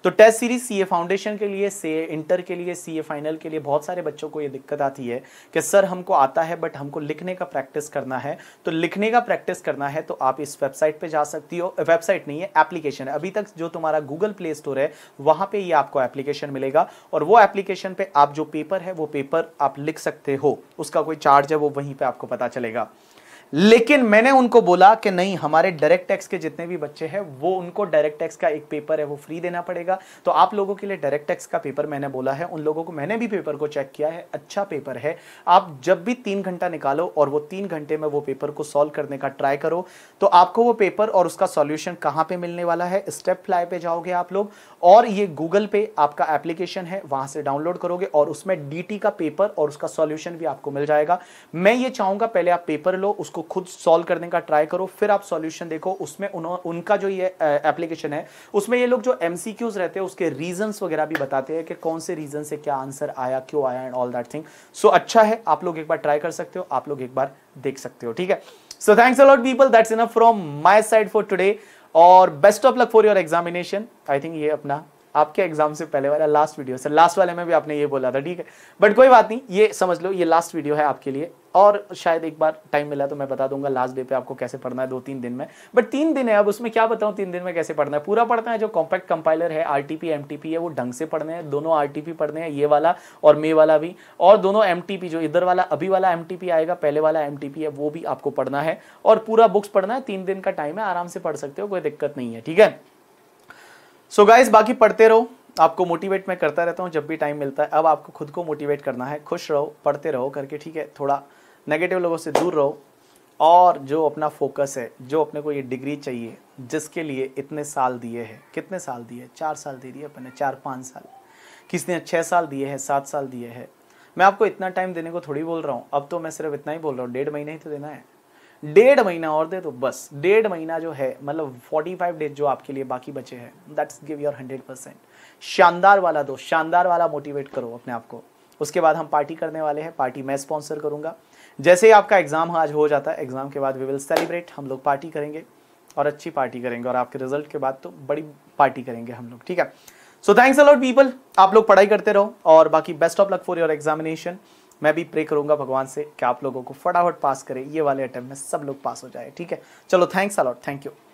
तो टेस्ट सीरीज सीए फाउंडेशन के लिए सीए इंटर के लिए सीए फाइनल के लिए बहुत सारे बच्चों को ये दिक्कत आती है कि सर हमको आता है बट हमको लिखने का प्रैक्टिस करना है तो लिखने का प्रैक्टिस करना है तो आप इस वेबसाइट पर जा सकती हो वेबसाइट नहीं है एप्लीकेशन है अभी तक जो तुम्हारा गूगल प्ले स्टोर है वहाँ पर ही आपको एप्लीकेशन मिलेगा और वो एप्लीकेशन पर आप जो पेपर है वो पेपर आप लिख सकते हो उसका कोई चार्ज है वो वहीं पर आपको पता चलेगा लेकिन मैंने उनको बोला कि नहीं हमारे डायरेक्ट टैक्स के जितने भी बच्चे हैं वो उनको डायरेक्ट टैक्स का एक पेपर है वो फ्री देना पड़ेगा तो आप लोगों के लिए डायरेक्ट टैक्स का पेपर मैंने बोला है उन लोगों को मैंने भी पेपर को चेक किया है अच्छा पेपर है आप जब भी तीन घंटा निकालो और वो तीन घंटे में वो पेपर को सॉल्व करने का ट्राई करो तो आपको वो पेपर और उसका सॉल्यूशन कहाँ पर मिलने वाला है स्टेप फ्लाई पर जाओगे आप लोग और ये गूगल पे आपका एप्लीकेशन है वहाँ से डाउनलोड करोगे और उसमें डी का पेपर और उसका सॉल्यूशन भी आपको मिल जाएगा मैं ये चाहूँगा पहले आप पेपर लो उसको उसको खुद सॉल्व करने का ट्राई करो फिर आप सॉल्यूशन देखो उसमें उनका जो ये एप्लीकेशन है उसमें ये लोग जो एम रहते हैं उसके रीजन वगैरह भी बताते हैं कि कौन से रीजन से क्या आंसर आया क्यों आया and all that thing so अच्छा है आप लोग एक बार ट्राई कर सकते हो आप लोग एक बार देख सकते हो ठीक है so thanks a lot people that's enough from my side for today और best of luck for your examination I think ये अपना आपके एग्जाम से पहले वाला लास्ट वीडियो सर लास्ट वाले में भी आपने ये बोला था ठीक है बट कोई बात नहीं ये समझ लो ये लास्ट वीडियो है आपके लिए और शायद एक बार टाइम मिला तो मैं बता दूंगा लास्ट डे पे आपको कैसे पढ़ना है दो तीन दिन में बट तीन दिन है अब उसमें क्या बताऊं तीन दिन में कैसे पढ़ना है पूरा पढ़ना है जो कॉम्पैक्ट कंपाइलर है आर टी है वो ढंग से पढ़ने हैं दोनों आर पढ़ने हैं ये वाला और मे वाला भी और दोनों एम जो इधर वाला अभी वाला एम आएगा पहले वाला एम है वो भी आपको पढ़ना है और पूरा बुक्स पढ़ना है तीन दिन का टाइम है आराम से पढ़ सकते हो कोई दिक्कत नहीं है ठीक है सो so गाइस बाकी पढ़ते रहो आपको मोटिवेट मैं करता रहता हूँ जब भी टाइम मिलता है अब आपको खुद को मोटिवेट करना है खुश रहो पढ़ते रहो करके ठीक है थोड़ा नेगेटिव लोगों से दूर रहो और जो अपना फोकस है जो अपने को ये डिग्री चाहिए जिसके लिए इतने साल दिए हैं कितने साल दिए चार साल दे दिए अपने चार पाँच साल किसने छः साल दिए हैं सात साल दिए हैं मैं आपको इतना टाइम देने को थोड़ी बोल रहा हूँ अब तो मैं सिर्फ इतना ही बोल रहा हूँ डेढ़ महीने ही तो देना है डेढ़ महीना और दे तो बस डेढ़ महीना जो है मतलब 45 डेज जो आपके लिए बाकी बचे हैं दैट्स गिव योर 100 परसेंट शानदार वाला दो शानदार वाला मोटिवेट करो अपने आप को उसके बाद हम पार्टी करने वाले हैं पार्टी मैं स्पॉन्सर करूंगा जैसे ही आपका एग्ज़ाम आज हो जाता है एग्ज़ाम के बाद वी विल सेलिब्रेट हम लोग पार्टी करेंगे और अच्छी पार्टी करेंगे और आपके रिजल्ट के बाद तो बड़ी पार्टी करेंगे हम लोग ठीक है सो थैंक्स अलॉट पीपल आप लोग पढ़ाई करते रहो और बाकी best of luck for your examination मैं भी प्रे करूंगा भगवान से कि आप लोगों को फटाफट पास करें ये वाले अटैम्प में सब लोग पास हो जाए ठीक है चलो थैंक्स अलॉट थैंक यू